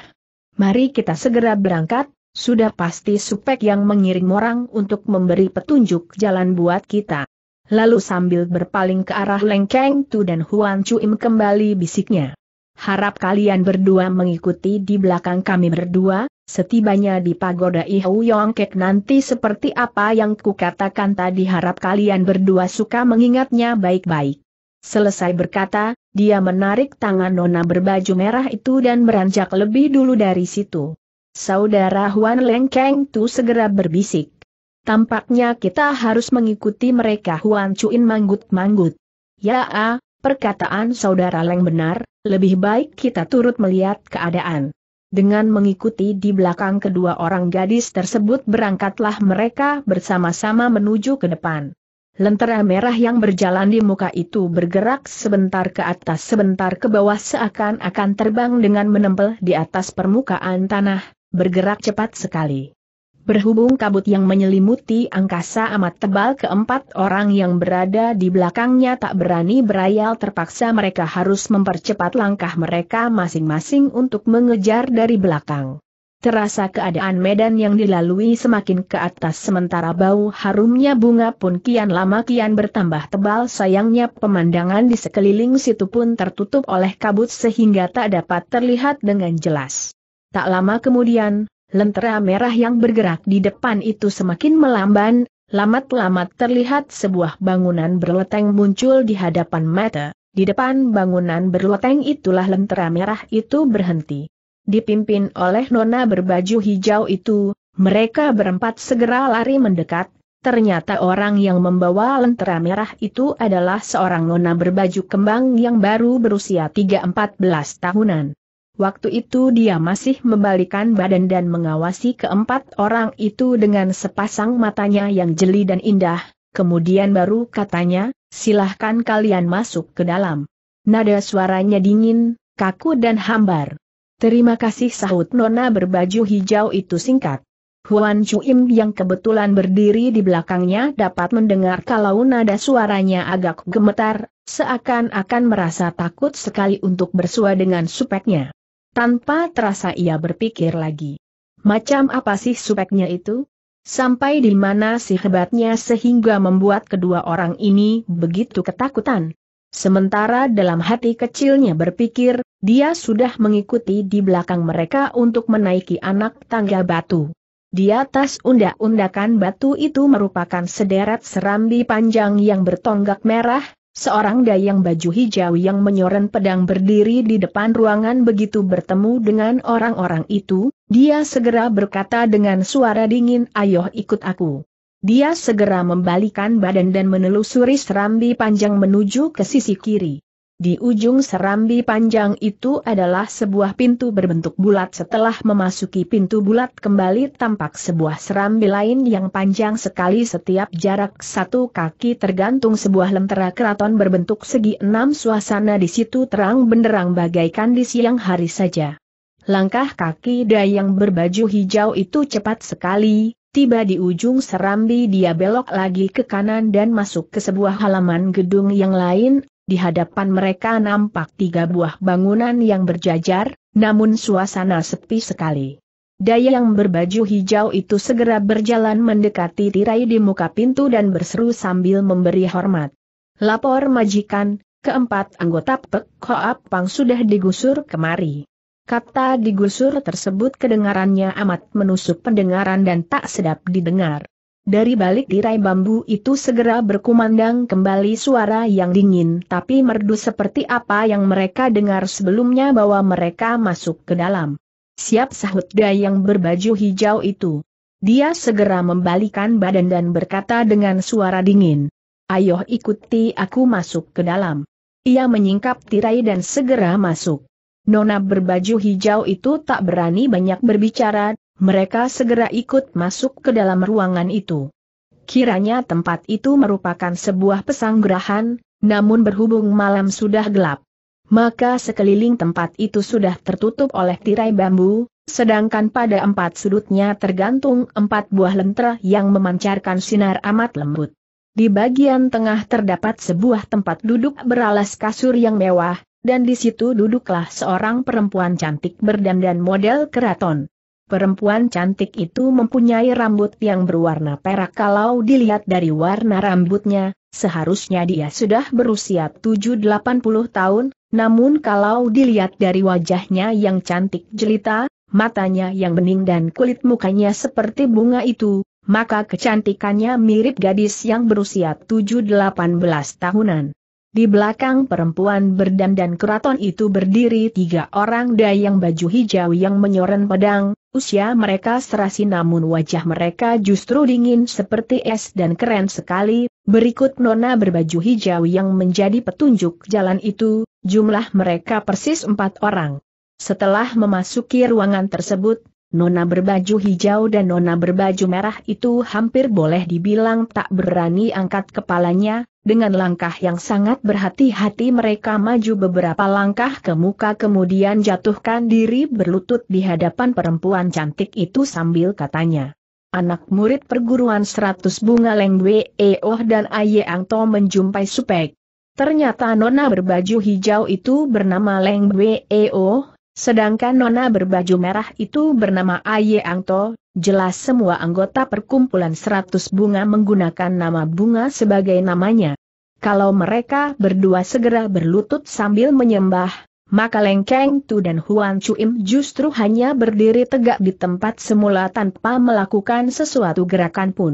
Mari kita segera berangkat, sudah pasti supek yang mengirim orang untuk memberi petunjuk jalan buat kita. Lalu sambil berpaling ke arah Lengkeng Tu dan Huan Chuim kembali bisiknya. Harap kalian berdua mengikuti di belakang kami berdua, Setibanya di pagoda Yongkek nanti seperti apa yang kukatakan tadi harap kalian berdua suka mengingatnya baik-baik. Selesai berkata, dia menarik tangan nona berbaju merah itu dan beranjak lebih dulu dari situ. Saudara Huan Leng Lengkeng Tu segera berbisik. Tampaknya kita harus mengikuti mereka Huan Cuin manggut-manggut. Ya, ah, perkataan saudara Leng benar, lebih baik kita turut melihat keadaan. Dengan mengikuti di belakang kedua orang gadis tersebut berangkatlah mereka bersama-sama menuju ke depan. Lentera merah yang berjalan di muka itu bergerak sebentar ke atas sebentar ke bawah seakan-akan terbang dengan menempel di atas permukaan tanah, bergerak cepat sekali. Berhubung kabut yang menyelimuti angkasa amat tebal keempat orang yang berada di belakangnya tak berani berayal terpaksa mereka harus mempercepat langkah mereka masing-masing untuk mengejar dari belakang. Terasa keadaan medan yang dilalui semakin ke atas sementara bau harumnya bunga pun kian lama kian bertambah tebal sayangnya pemandangan di sekeliling situ pun tertutup oleh kabut sehingga tak dapat terlihat dengan jelas. Tak lama kemudian, lentera merah yang bergerak di depan itu semakin melamban, lamat-lamat terlihat sebuah bangunan berleteng muncul di hadapan mata. Di depan bangunan berloteng itulah lentera merah itu berhenti. Dipimpin oleh nona berbaju hijau itu, mereka berempat segera lari mendekat, ternyata orang yang membawa lentera merah itu adalah seorang nona berbaju kembang yang baru berusia 3-14 tahunan. Waktu itu dia masih membalikan badan dan mengawasi keempat orang itu dengan sepasang matanya yang jeli dan indah, kemudian baru katanya, silahkan kalian masuk ke dalam. Nada suaranya dingin, kaku dan hambar. Terima kasih sahut nona berbaju hijau itu singkat. Huan Chuim yang kebetulan berdiri di belakangnya dapat mendengar kalau nada suaranya agak gemetar, seakan-akan merasa takut sekali untuk bersua dengan supeknya. Tanpa terasa ia berpikir lagi. Macam apa sih supeknya itu? Sampai di mana si hebatnya sehingga membuat kedua orang ini begitu ketakutan? Sementara dalam hati kecilnya berpikir, dia sudah mengikuti di belakang mereka untuk menaiki anak tangga batu. Di atas undak-undakan batu itu merupakan sederet serambi panjang yang bertonggak merah, Seorang dayang baju hijau yang menyoren pedang berdiri di depan ruangan begitu bertemu dengan orang-orang itu, dia segera berkata dengan suara dingin ayo ikut aku. Dia segera membalikan badan dan menelusuri serambi panjang menuju ke sisi kiri. Di ujung serambi panjang itu adalah sebuah pintu berbentuk bulat setelah memasuki pintu bulat kembali tampak sebuah serambi lain yang panjang sekali setiap jarak satu kaki tergantung sebuah lentera keraton berbentuk segi enam suasana di situ terang benderang bagaikan di siang hari saja. Langkah kaki dayang berbaju hijau itu cepat sekali, Tiba di ujung serambi dia belok lagi ke kanan dan masuk ke sebuah halaman gedung yang lain, di hadapan mereka nampak tiga buah bangunan yang berjajar, namun suasana sepi sekali. Daya yang berbaju hijau itu segera berjalan mendekati tirai di muka pintu dan berseru sambil memberi hormat. Lapor majikan, keempat anggota Pek Koap Pang sudah digusur kemari. Kata digusur tersebut kedengarannya amat menusuk pendengaran dan tak sedap didengar. Dari balik tirai bambu itu segera berkumandang kembali suara yang dingin tapi merdu seperti apa yang mereka dengar sebelumnya bahwa mereka masuk ke dalam. Siap sahut dayang berbaju hijau itu. Dia segera membalikan badan dan berkata dengan suara dingin. Ayo ikuti aku masuk ke dalam. Ia menyingkap tirai dan segera masuk. Nona berbaju hijau itu tak berani banyak berbicara, mereka segera ikut masuk ke dalam ruangan itu. Kiranya tempat itu merupakan sebuah pesanggerahan, namun berhubung malam sudah gelap. Maka sekeliling tempat itu sudah tertutup oleh tirai bambu, sedangkan pada empat sudutnya tergantung empat buah lentera yang memancarkan sinar amat lembut. Di bagian tengah terdapat sebuah tempat duduk beralas kasur yang mewah, dan di situ duduklah seorang perempuan cantik berdandan model keraton. Perempuan cantik itu mempunyai rambut yang berwarna perak kalau dilihat dari warna rambutnya, seharusnya dia sudah berusia 7-80 tahun, namun kalau dilihat dari wajahnya yang cantik jelita, matanya yang bening dan kulit mukanya seperti bunga itu, maka kecantikannya mirip gadis yang berusia 7-18 tahunan. Di belakang perempuan berdandan keraton itu berdiri tiga orang dayang baju hijau yang menyoren pedang, Usia mereka serasi namun wajah mereka justru dingin seperti es dan keren sekali, berikut nona berbaju hijau yang menjadi petunjuk jalan itu, jumlah mereka persis empat orang. Setelah memasuki ruangan tersebut, Nona berbaju hijau dan nona berbaju merah itu hampir boleh dibilang tak berani angkat kepalanya, dengan langkah yang sangat berhati-hati mereka maju beberapa langkah ke muka kemudian jatuhkan diri berlutut di hadapan perempuan cantik itu sambil katanya. Anak murid perguruan seratus bunga lengwe eoh dan Aye Angto menjumpai Supek. Ternyata nona berbaju hijau itu bernama Leng Weoh, Sedangkan nona berbaju merah itu bernama Aye Angto, jelas semua anggota perkumpulan seratus bunga menggunakan nama bunga sebagai namanya. Kalau mereka berdua segera berlutut sambil menyembah, maka Leng Keng Tu dan Huan Chuim justru hanya berdiri tegak di tempat semula tanpa melakukan sesuatu gerakan pun.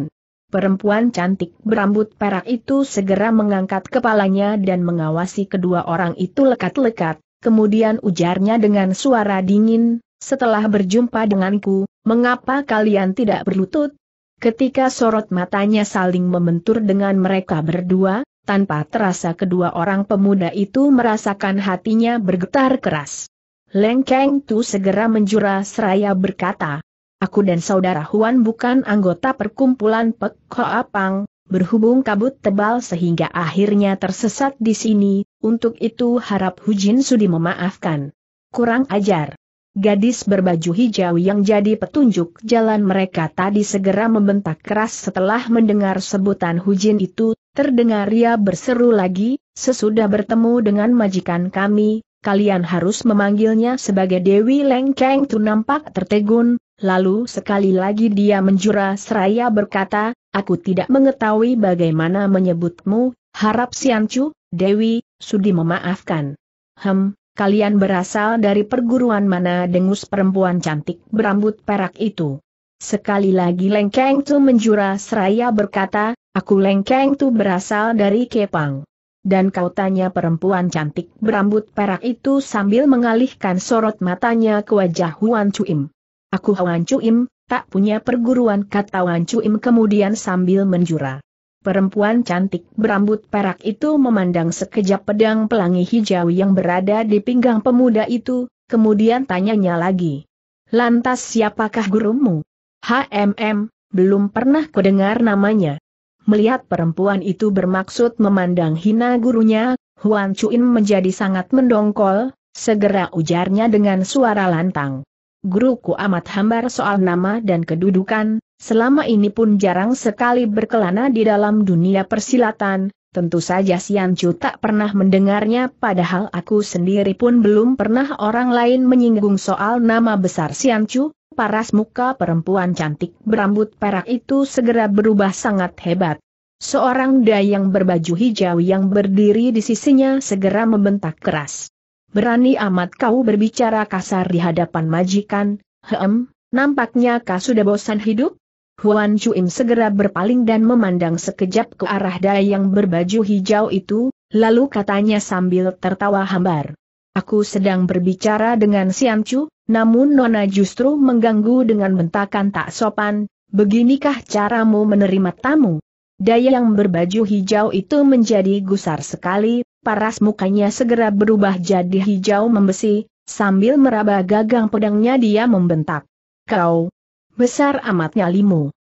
Perempuan cantik berambut perak itu segera mengangkat kepalanya dan mengawasi kedua orang itu lekat-lekat, kemudian ujarnya dengan suara dingin, setelah berjumpa denganku, mengapa kalian tidak berlutut? Ketika sorot matanya saling membentur dengan mereka berdua, tanpa terasa kedua orang pemuda itu merasakan hatinya bergetar keras. Lengkeng Tu segera menjura seraya berkata, Aku dan saudara Huan bukan anggota perkumpulan Pek Hoa Pang, berhubung kabut tebal sehingga akhirnya tersesat di sini, untuk itu harap Hujin Sudi memaafkan. Kurang ajar. Gadis berbaju hijau yang jadi petunjuk jalan mereka tadi segera membentak keras setelah mendengar sebutan Hujin itu, terdengar ia berseru lagi, sesudah bertemu dengan majikan kami, kalian harus memanggilnya sebagai Dewi Leng Cheng Tu nampak tertegun, lalu sekali lagi dia menjura seraya berkata, aku tidak mengetahui bagaimana menyebutmu, harap Siancu, Dewi, sudi memaafkan. Hem, kalian berasal dari perguruan mana dengus perempuan cantik berambut perak itu. Sekali lagi Lengkeng Tu menjura seraya berkata, aku Lengkeng Tu berasal dari Kepang. Dan kau tanya perempuan cantik berambut perak itu sambil mengalihkan sorot matanya ke wajah Huan Chuim. Aku Huan Chuim, tak punya perguruan kata Huan Chuim kemudian sambil menjura. Perempuan cantik berambut perak itu memandang sekejap pedang pelangi hijau yang berada di pinggang pemuda itu, kemudian tanyanya lagi. Lantas siapakah gurumu? HMM, belum pernah kudengar namanya. Melihat perempuan itu bermaksud memandang hina gurunya, Huan Chuin menjadi sangat mendongkol, segera ujarnya dengan suara lantang. Guruku amat hambar soal nama dan kedudukan, Selama ini pun jarang sekali berkelana di dalam dunia persilatan, tentu saja Sian Chu tak pernah mendengarnya padahal aku sendiri pun belum pernah orang lain menyinggung soal nama besar Sian Chu, paras muka perempuan cantik berambut perak itu segera berubah sangat hebat. Seorang dayang berbaju hijau yang berdiri di sisinya segera membentak keras. Berani amat kau berbicara kasar di hadapan majikan, hem, nampaknya kau sudah bosan hidup? Huan Chuim segera berpaling dan memandang sekejap ke arah yang berbaju hijau itu, lalu katanya sambil tertawa hambar. Aku sedang berbicara dengan Sian Chu, namun Nona justru mengganggu dengan bentakan tak sopan, beginikah caramu menerima tamu? Daya yang berbaju hijau itu menjadi gusar sekali, paras mukanya segera berubah jadi hijau membesi, sambil meraba gagang pedangnya dia membentak. Kau, Besar amat nyalimu.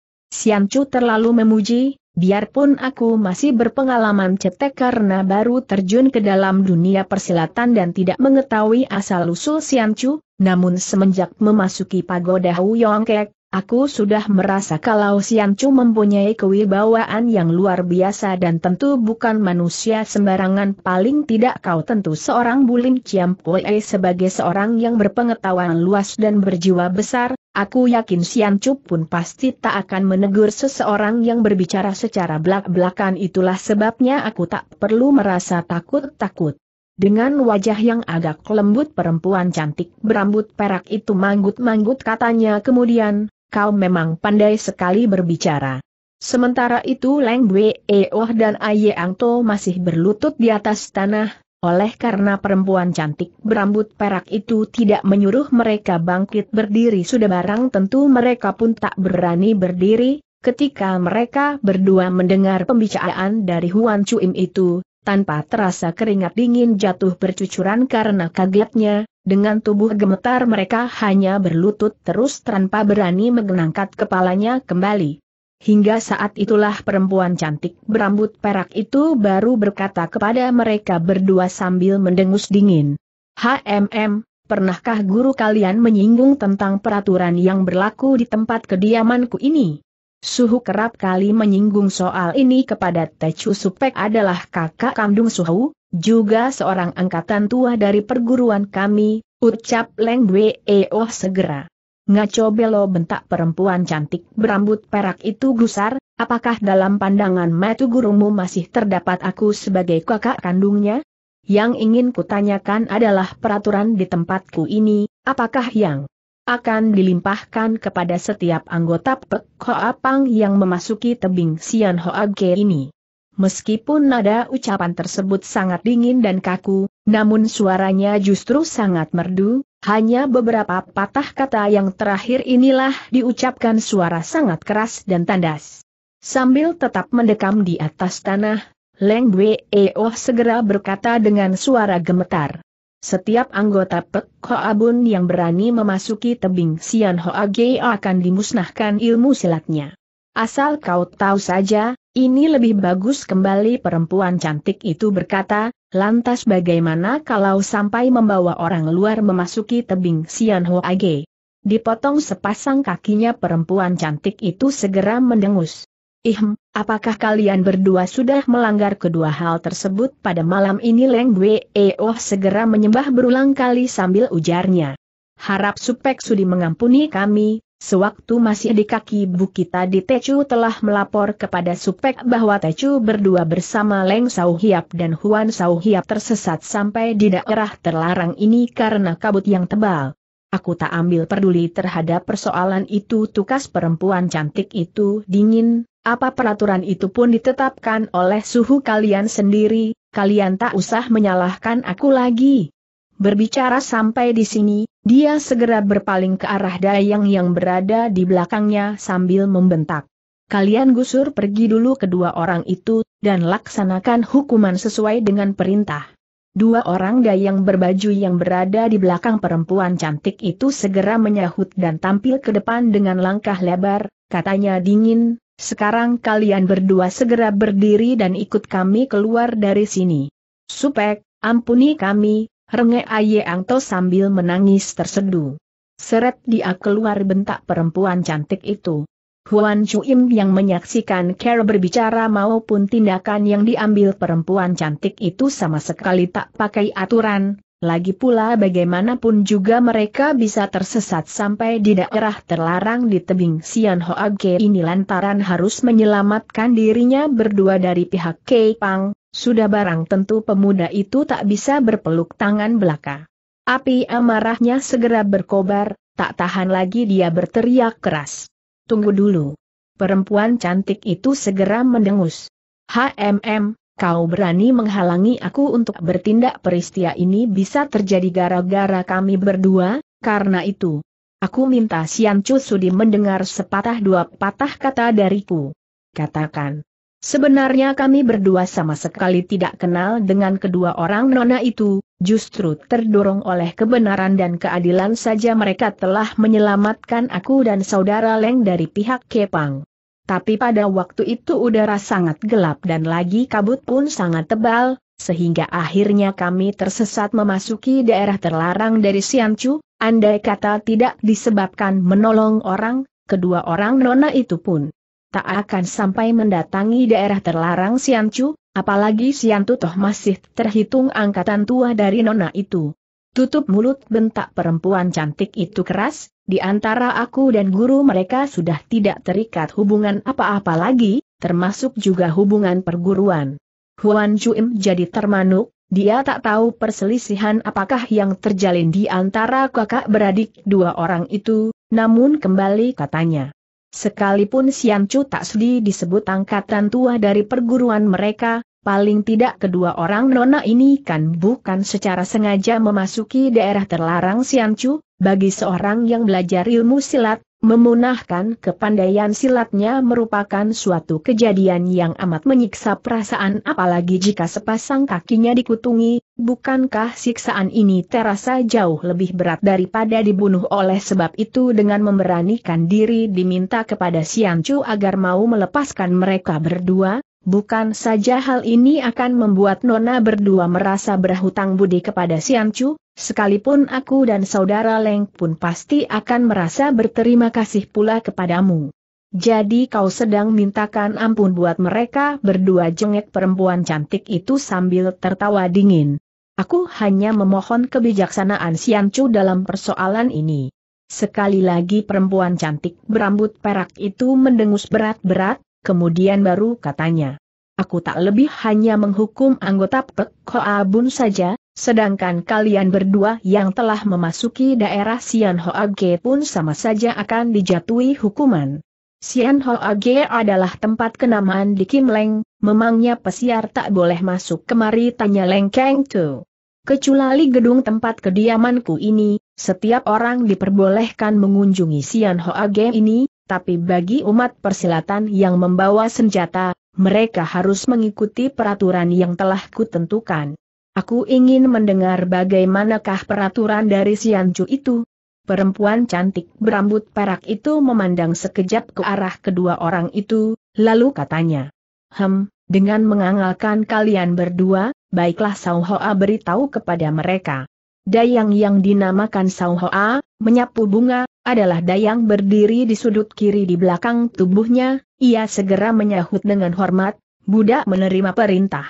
Chu terlalu memuji, biarpun aku masih berpengalaman cetek karena baru terjun ke dalam dunia persilatan dan tidak mengetahui asal-usul Chu, namun semenjak memasuki pagoda Kek, Aku sudah merasa kalau Siancu mempunyai kewibawaan yang luar biasa dan tentu bukan manusia sembarangan paling tidak kau tentu seorang Bulim Ciampue sebagai seorang yang berpengetahuan luas dan berjiwa besar, aku yakin Siancu pun pasti tak akan menegur seseorang yang berbicara secara belak-belakan itulah sebabnya aku tak perlu merasa takut-takut. Dengan wajah yang agak lembut perempuan cantik berambut perak itu manggut-manggut katanya kemudian, kau memang pandai sekali berbicara. Sementara itu Leng Bwe Eoh eh dan Ang To masih berlutut di atas tanah, oleh karena perempuan cantik berambut perak itu tidak menyuruh mereka bangkit berdiri sudah barang tentu mereka pun tak berani berdiri, ketika mereka berdua mendengar pembicaraan dari Huan Chuim itu, tanpa terasa keringat dingin jatuh bercucuran karena kagetnya, dengan tubuh gemetar mereka hanya berlutut terus tanpa berani mengangkat kepalanya kembali. Hingga saat itulah perempuan cantik berambut perak itu baru berkata kepada mereka berdua sambil mendengus dingin. HMM, pernahkah guru kalian menyinggung tentang peraturan yang berlaku di tempat kediamanku ini? Suhu kerap kali menyinggung soal ini kepada Tecu Supek adalah kakak kandung Suhu, juga seorang angkatan tua dari perguruan kami, ucap Leng Bwe e Oh segera. Ngaco belo bentak perempuan cantik berambut perak itu gusar, apakah dalam pandangan metu gurumu masih terdapat aku sebagai kakak kandungnya? Yang ingin kutanyakan adalah peraturan di tempatku ini, apakah yang akan dilimpahkan kepada setiap anggota Pek Hoa yang memasuki tebing Sian Hoa ini? Meskipun nada ucapan tersebut sangat dingin dan kaku, namun suaranya justru sangat merdu, hanya beberapa patah kata yang terakhir inilah diucapkan suara sangat keras dan tandas. Sambil tetap mendekam di atas tanah, Leng Weo oh segera berkata dengan suara gemetar. Setiap anggota Pek Hoabun yang berani memasuki tebing Sian Hoage akan dimusnahkan ilmu silatnya. Asal kau tahu saja, ini lebih bagus kembali perempuan cantik itu berkata, lantas bagaimana kalau sampai membawa orang luar memasuki tebing Sian Age? Dipotong sepasang kakinya perempuan cantik itu segera mendengus. Ihm, apakah kalian berdua sudah melanggar kedua hal tersebut pada malam ini Leng Wee oh segera menyembah berulang kali sambil ujarnya. Harap Supek Sudi mengampuni kami, Sewaktu masih di kaki bukit tadi Tecu telah melapor kepada Supek bahwa Tecu berdua bersama Leng Sau Hiap dan Huan Sau Hiap tersesat sampai di daerah terlarang ini karena kabut yang tebal. Aku tak ambil peduli terhadap persoalan itu tukas perempuan cantik itu dingin, apa peraturan itu pun ditetapkan oleh suhu kalian sendiri, kalian tak usah menyalahkan aku lagi. Berbicara sampai di sini, dia segera berpaling ke arah Dayang yang berada di belakangnya sambil membentak. Kalian gusur pergi dulu kedua orang itu, dan laksanakan hukuman sesuai dengan perintah. Dua orang Dayang berbaju yang berada di belakang perempuan cantik itu segera menyahut dan tampil ke depan dengan langkah lebar, katanya dingin, sekarang kalian berdua segera berdiri dan ikut kami keluar dari sini. Supek, ampuni kami, Renge Aye angto sambil menangis tersedu. Seret dia keluar bentak perempuan cantik itu. Huan Chuim yang menyaksikan Carol berbicara maupun tindakan yang diambil perempuan cantik itu sama sekali tak pakai aturan, lagi pula bagaimanapun juga mereka bisa tersesat sampai di daerah terlarang di tebing Sian Hoage ini lantaran harus menyelamatkan dirinya berdua dari pihak Kei Pang, sudah barang tentu pemuda itu tak bisa berpeluk tangan belaka. Api amarahnya segera berkobar, tak tahan lagi dia berteriak keras. Tunggu dulu. Perempuan cantik itu segera mendengus. HMM, kau berani menghalangi aku untuk bertindak peristiwa ini bisa terjadi gara-gara kami berdua, karena itu. Aku minta Sian Chu Sudi mendengar sepatah dua patah kata dariku. Katakan. Sebenarnya kami berdua sama sekali tidak kenal dengan kedua orang nona itu, justru terdorong oleh kebenaran dan keadilan saja mereka telah menyelamatkan aku dan saudara Leng dari pihak Kepang. Tapi pada waktu itu udara sangat gelap dan lagi kabut pun sangat tebal, sehingga akhirnya kami tersesat memasuki daerah terlarang dari Siancu, andai kata tidak disebabkan menolong orang, kedua orang nona itu pun tak akan sampai mendatangi daerah terlarang Siancu, apalagi Siantu toh masih terhitung angkatan tua dari nona itu. Tutup mulut bentak perempuan cantik itu keras, di antara aku dan guru mereka sudah tidak terikat hubungan apa-apa lagi, termasuk juga hubungan perguruan. Huan Chuim jadi termanuk, dia tak tahu perselisihan apakah yang terjalin di antara kakak beradik dua orang itu, namun kembali katanya. Sekalipun Sian Chu Tak sedih disebut angkatan tua dari perguruan mereka, paling tidak kedua orang nona ini kan bukan secara sengaja memasuki daerah terlarang Sian Chu, bagi seorang yang belajar ilmu silat, memunahkan kepandaian silatnya merupakan suatu kejadian yang amat menyiksa perasaan apalagi jika sepasang kakinya dikutungi, Bukankah siksaan ini terasa jauh lebih berat daripada dibunuh oleh sebab itu dengan memberanikan diri diminta kepada Sian Chu agar mau melepaskan mereka berdua, bukan saja hal ini akan membuat Nona berdua merasa berhutang budi kepada Sian Chu, sekalipun aku dan saudara Leng pun pasti akan merasa berterima kasih pula kepadamu. Jadi kau sedang mintakan ampun buat mereka berdua jengek perempuan cantik itu sambil tertawa dingin. Aku hanya memohon kebijaksanaan Siancu dalam persoalan ini. Sekali lagi perempuan cantik berambut perak itu mendengus berat-berat, kemudian baru katanya. Aku tak lebih hanya menghukum anggota Pek Hoa Bun saja, sedangkan kalian berdua yang telah memasuki daerah Sian Hoa Ge pun sama saja akan dijatuhi hukuman. Sian Ho Age adalah tempat kenamaan di Kim Leng, memangnya pesiar tak boleh masuk kemari tanya Leng Kang Tu. Kecuali gedung tempat kediamanku ini, setiap orang diperbolehkan mengunjungi Sian Ho Age ini, tapi bagi umat persilatan yang membawa senjata, mereka harus mengikuti peraturan yang telah kutentukan. Aku ingin mendengar bagaimanakah peraturan dari Sian Chu itu, Perempuan cantik berambut perak itu memandang sekejap ke arah kedua orang itu, lalu katanya. Hem, dengan mengangalkan kalian berdua, baiklah hoa beritahu kepada mereka. Dayang yang dinamakan hoa menyapu bunga, adalah dayang berdiri di sudut kiri di belakang tubuhnya, ia segera menyahut dengan hormat, budak menerima perintah.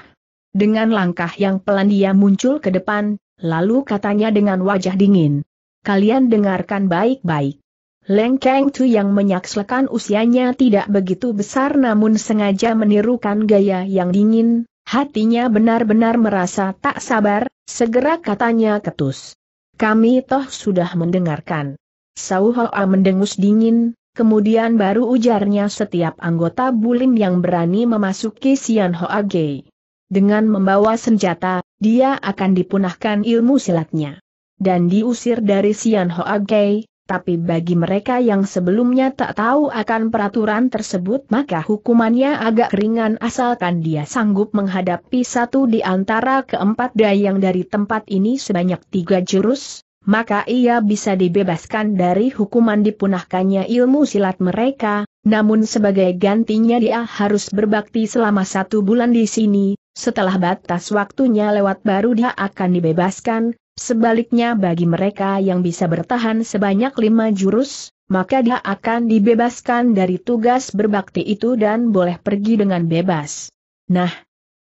Dengan langkah yang pelan dia muncul ke depan, lalu katanya dengan wajah dingin, Kalian dengarkan baik-baik. Leng Kang Tu yang menyaksikan usianya tidak begitu besar namun sengaja menirukan gaya yang dingin, hatinya benar-benar merasa tak sabar, segera katanya ketus. Kami toh sudah mendengarkan. Hoa mendengus dingin, kemudian baru ujarnya setiap anggota bulim yang berani memasuki Sian Hoa Gei. Dengan membawa senjata, dia akan dipunahkan ilmu silatnya dan diusir dari Sian Hoagai, tapi bagi mereka yang sebelumnya tak tahu akan peraturan tersebut maka hukumannya agak ringan asalkan dia sanggup menghadapi satu di antara keempat dayang dari tempat ini sebanyak tiga jurus, maka ia bisa dibebaskan dari hukuman dipunahkannya ilmu silat mereka, namun sebagai gantinya dia harus berbakti selama satu bulan di sini, setelah batas waktunya lewat baru dia akan dibebaskan, Sebaliknya bagi mereka yang bisa bertahan sebanyak lima jurus, maka dia akan dibebaskan dari tugas berbakti itu dan boleh pergi dengan bebas. Nah,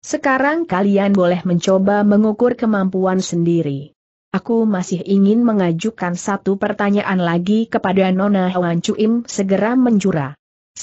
sekarang kalian boleh mencoba mengukur kemampuan sendiri. Aku masih ingin mengajukan satu pertanyaan lagi kepada Nona Wan Cuim segera menjura.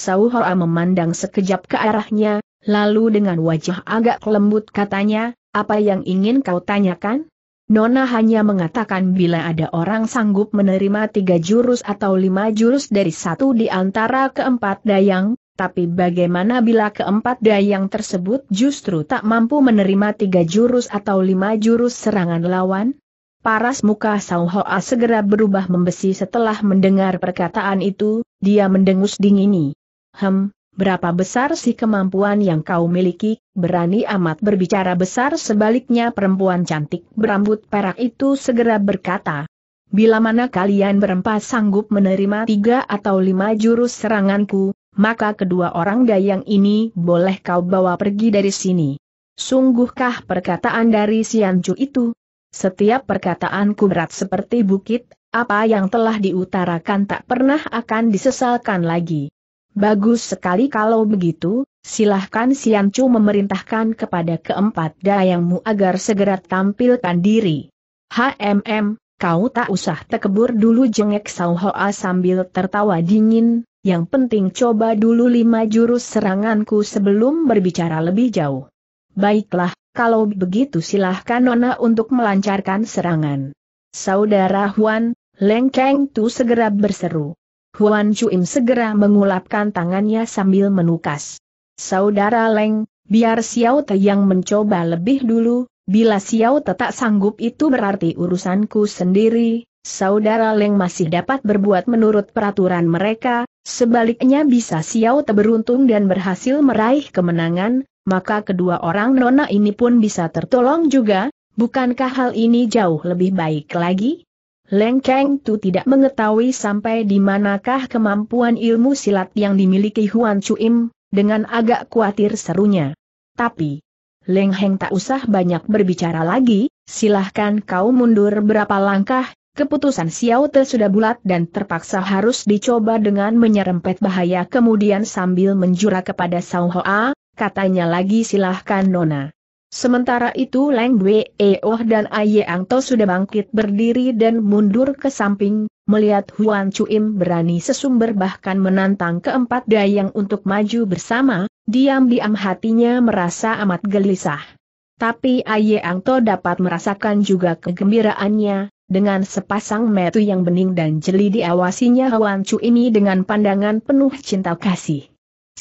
Hoa memandang sekejap ke arahnya, lalu dengan wajah agak lembut katanya, apa yang ingin kau tanyakan? Nona hanya mengatakan bila ada orang sanggup menerima tiga jurus atau lima jurus dari satu di antara keempat dayang, tapi bagaimana bila keempat dayang tersebut justru tak mampu menerima tiga jurus atau lima jurus serangan lawan? Paras muka Sao Hoa segera berubah membesi setelah mendengar perkataan itu, dia mendengus ini. Hem, berapa besar sih kemampuan yang kau miliki, berani amat berbicara besar sebaliknya perempuan cantik berambut perak itu segera berkata. Bila mana kalian berempat sanggup menerima tiga atau lima jurus seranganku, maka kedua orang dayang ini boleh kau bawa pergi dari sini. Sungguhkah perkataan dari Sianju itu? Setiap perkataanku berat seperti bukit, apa yang telah diutarakan tak pernah akan disesalkan lagi. Bagus sekali kalau begitu, silahkan Siancu memerintahkan kepada keempat dayangmu agar segera tampilkan diri. HMM, kau tak usah tekebur dulu jengek Sao Hoa sambil tertawa dingin, yang penting coba dulu lima jurus seranganku sebelum berbicara lebih jauh. Baiklah, kalau begitu silahkan Nona untuk melancarkan serangan. Saudara Huan, Leng Keng Tu segera berseru. Huan Chuim segera mengulapkan tangannya sambil menukas. Saudara Leng, biar Xiao Te yang mencoba lebih dulu, bila Xiao Te tak sanggup itu berarti urusanku sendiri, Saudara Leng masih dapat berbuat menurut peraturan mereka, sebaliknya bisa Xiao Te beruntung dan berhasil meraih kemenangan, maka kedua orang nona ini pun bisa tertolong juga, bukankah hal ini jauh lebih baik lagi? Leng Cheng Tu tidak mengetahui sampai di manakah kemampuan ilmu silat yang dimiliki Huan Chuim, dengan agak khawatir serunya. Tapi, Leng Heng tak usah banyak berbicara lagi, silahkan kau mundur berapa langkah, keputusan Xiao Te sudah bulat dan terpaksa harus dicoba dengan menyerempet bahaya kemudian sambil menjura kepada Sao Hoa, katanya lagi silahkan Nona. Sementara itu Leng Wei eh Oh dan Ayang ah To sudah bangkit berdiri dan mundur ke samping, melihat Huan Chuim berani sesumber bahkan menantang keempat dayang untuk maju bersama, diam-diam hatinya merasa amat gelisah. Tapi Ayang ah To dapat merasakan juga kegembiraannya, dengan sepasang metu yang bening dan jeli diawasinya Huan ini dengan pandangan penuh cinta kasih.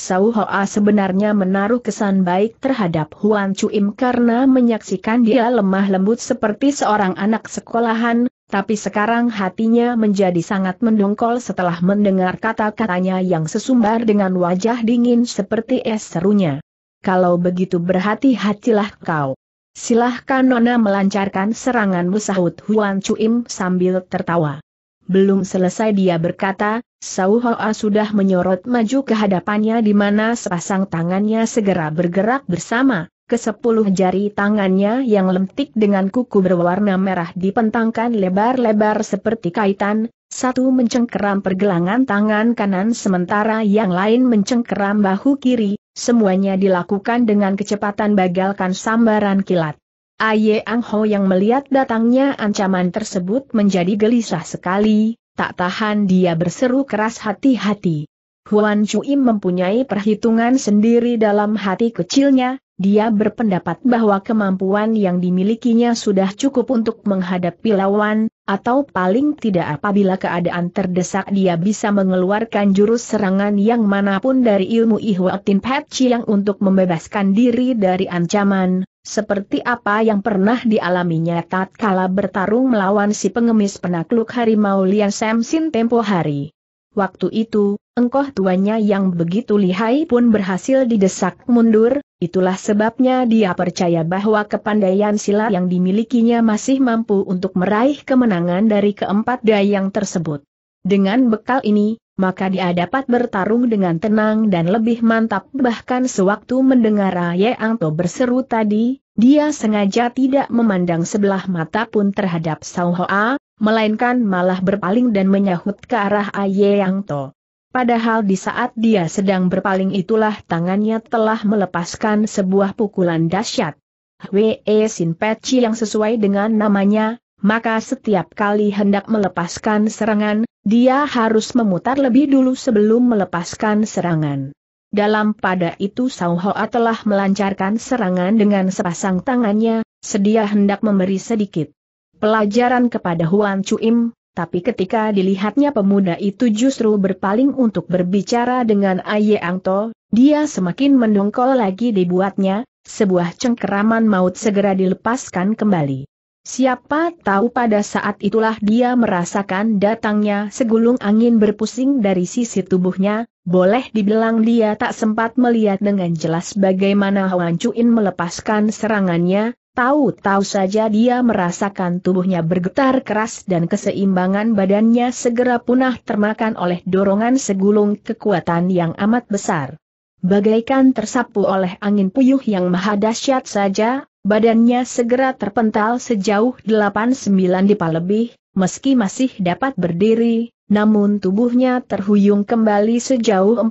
Sau Hoa sebenarnya menaruh kesan baik terhadap Huan Chuim karena menyaksikan dia lemah lembut seperti seorang anak sekolahan, tapi sekarang hatinya menjadi sangat mendongkol setelah mendengar kata-katanya yang sesumbar dengan wajah dingin seperti es serunya. Kalau begitu berhati-hatilah kau. Silahkan Nona melancarkan seranganmu sahut Huan Chuim sambil tertawa. Belum selesai dia berkata, Sauhoa sudah menyorot maju ke hadapannya di mana sepasang tangannya segera bergerak bersama, ke sepuluh jari tangannya yang lentik dengan kuku berwarna merah dipentangkan lebar-lebar seperti kaitan, satu mencengkeram pergelangan tangan kanan sementara yang lain mencengkeram bahu kiri, semuanya dilakukan dengan kecepatan bagalkan sambaran kilat. Aye Ang Ho yang melihat datangnya ancaman tersebut menjadi gelisah sekali, tak tahan dia berseru keras hati-hati. Huan Chui mempunyai perhitungan sendiri dalam hati kecilnya, dia berpendapat bahwa kemampuan yang dimilikinya sudah cukup untuk menghadapi lawan, atau paling tidak apabila keadaan terdesak dia bisa mengeluarkan jurus serangan yang manapun dari ilmu Ihwatin Patchi yang untuk membebaskan diri dari ancaman, seperti apa yang pernah dialaminya tatkala bertarung melawan si pengemis penakluk harimau Lian Sam Sin tempo hari. Waktu itu, engkoh tuanya yang begitu lihai pun berhasil didesak mundur, itulah sebabnya dia percaya bahwa kepandaian silat yang dimilikinya masih mampu untuk meraih kemenangan dari keempat dayang tersebut. Dengan bekal ini, maka dia dapat bertarung dengan tenang dan lebih mantap bahkan sewaktu mendengar Raya Angto berseru tadi, dia sengaja tidak memandang sebelah mata pun terhadap Sao Hoa, melainkan malah berpaling dan menyahut ke arah Yang To. Padahal di saat dia sedang berpaling itulah tangannya telah melepaskan sebuah pukulan dahsyat. Hwee Sin Peci yang sesuai dengan namanya, maka setiap kali hendak melepaskan serangan, dia harus memutar lebih dulu sebelum melepaskan serangan. Dalam pada itu Sao Hoa telah melancarkan serangan dengan sepasang tangannya, sedia hendak memberi sedikit pelajaran kepada Huan Chuim, tapi ketika dilihatnya pemuda itu justru berpaling untuk berbicara dengan Aye Angto, dia semakin mendongkol lagi dibuatnya, sebuah cengkeraman maut segera dilepaskan kembali. Siapa tahu pada saat itulah dia merasakan datangnya segulung angin berpusing dari sisi tubuhnya, boleh dibilang dia tak sempat melihat dengan jelas bagaimana Huan Chuin melepaskan serangannya, Tahu-tahu saja dia merasakan tubuhnya bergetar keras dan keseimbangan badannya segera punah termakan oleh dorongan segulung kekuatan yang amat besar. Bagaikan tersapu oleh angin puyuh yang maha dahsyat saja, badannya segera terpental sejauh 8-9 dipa lebih, meski masih dapat berdiri, namun tubuhnya terhuyung kembali sejauh 4-5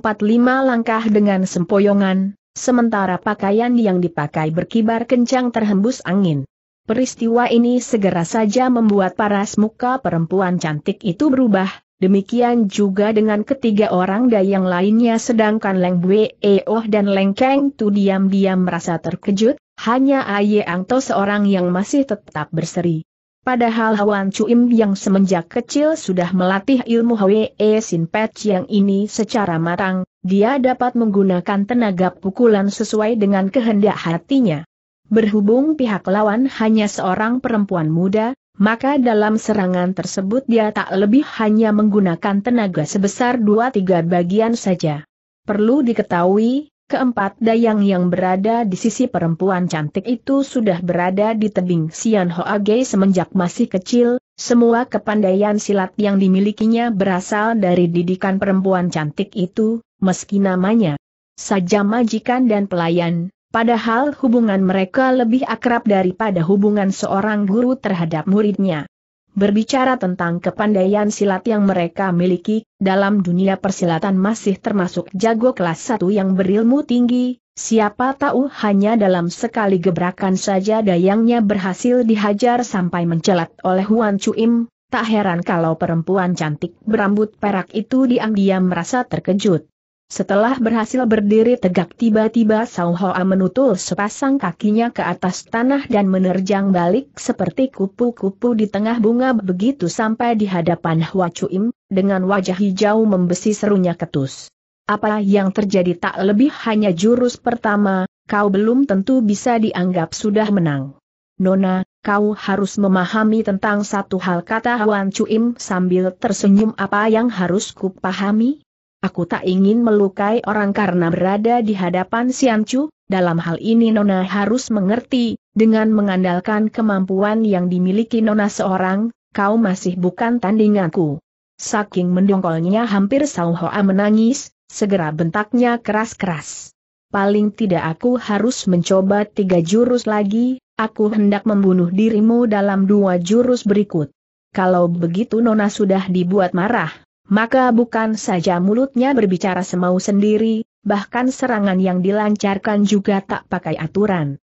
langkah dengan sempoyongan, Sementara pakaian yang dipakai berkibar kencang terhembus angin. Peristiwa ini segera saja membuat paras muka perempuan cantik itu berubah, demikian juga dengan ketiga orang dayang lainnya sedangkan Leng Bue Eoh dan Leng Keng Tu diam-diam merasa terkejut, hanya Aye Angto seorang yang masih tetap berseri. Padahal hewan cuim yang semenjak kecil sudah melatih ilmu Hwe e Sin Pet yang ini secara matang, dia dapat menggunakan tenaga pukulan sesuai dengan kehendak hatinya. Berhubung pihak lawan hanya seorang perempuan muda, maka dalam serangan tersebut dia tak lebih hanya menggunakan tenaga sebesar 2-3 bagian saja. Perlu diketahui, Keempat dayang yang berada di sisi perempuan cantik itu sudah berada di tebing Sian Hoage semenjak masih kecil, semua kepandaian silat yang dimilikinya berasal dari didikan perempuan cantik itu, meski namanya saja majikan dan pelayan, padahal hubungan mereka lebih akrab daripada hubungan seorang guru terhadap muridnya. Berbicara tentang kepandaian silat yang mereka miliki, dalam dunia persilatan masih termasuk jago kelas 1 yang berilmu tinggi, siapa tahu hanya dalam sekali gebrakan saja dayangnya berhasil dihajar sampai mencelat oleh Huan Chuim, tak heran kalau perempuan cantik berambut perak itu diam-diam merasa terkejut. Setelah berhasil berdiri tegak tiba-tiba Sao Hoa menutul sepasang kakinya ke atas tanah dan menerjang balik seperti kupu-kupu di tengah bunga begitu sampai di hadapan Hua Chuim, dengan wajah hijau membesi serunya ketus. Apa yang terjadi tak lebih hanya jurus pertama, kau belum tentu bisa dianggap sudah menang. Nona, kau harus memahami tentang satu hal kata Hwan Chuim sambil tersenyum apa yang harus kupahami? Aku tak ingin melukai orang karena berada di hadapan Sian Chu, dalam hal ini Nona harus mengerti, dengan mengandalkan kemampuan yang dimiliki Nona seorang, kau masih bukan tandinganku. Saking mendongkolnya hampir Hoa menangis, segera bentaknya keras-keras. Paling tidak aku harus mencoba tiga jurus lagi, aku hendak membunuh dirimu dalam dua jurus berikut. Kalau begitu Nona sudah dibuat marah, maka bukan saja mulutnya berbicara semau sendiri, bahkan serangan yang dilancarkan juga tak pakai aturan.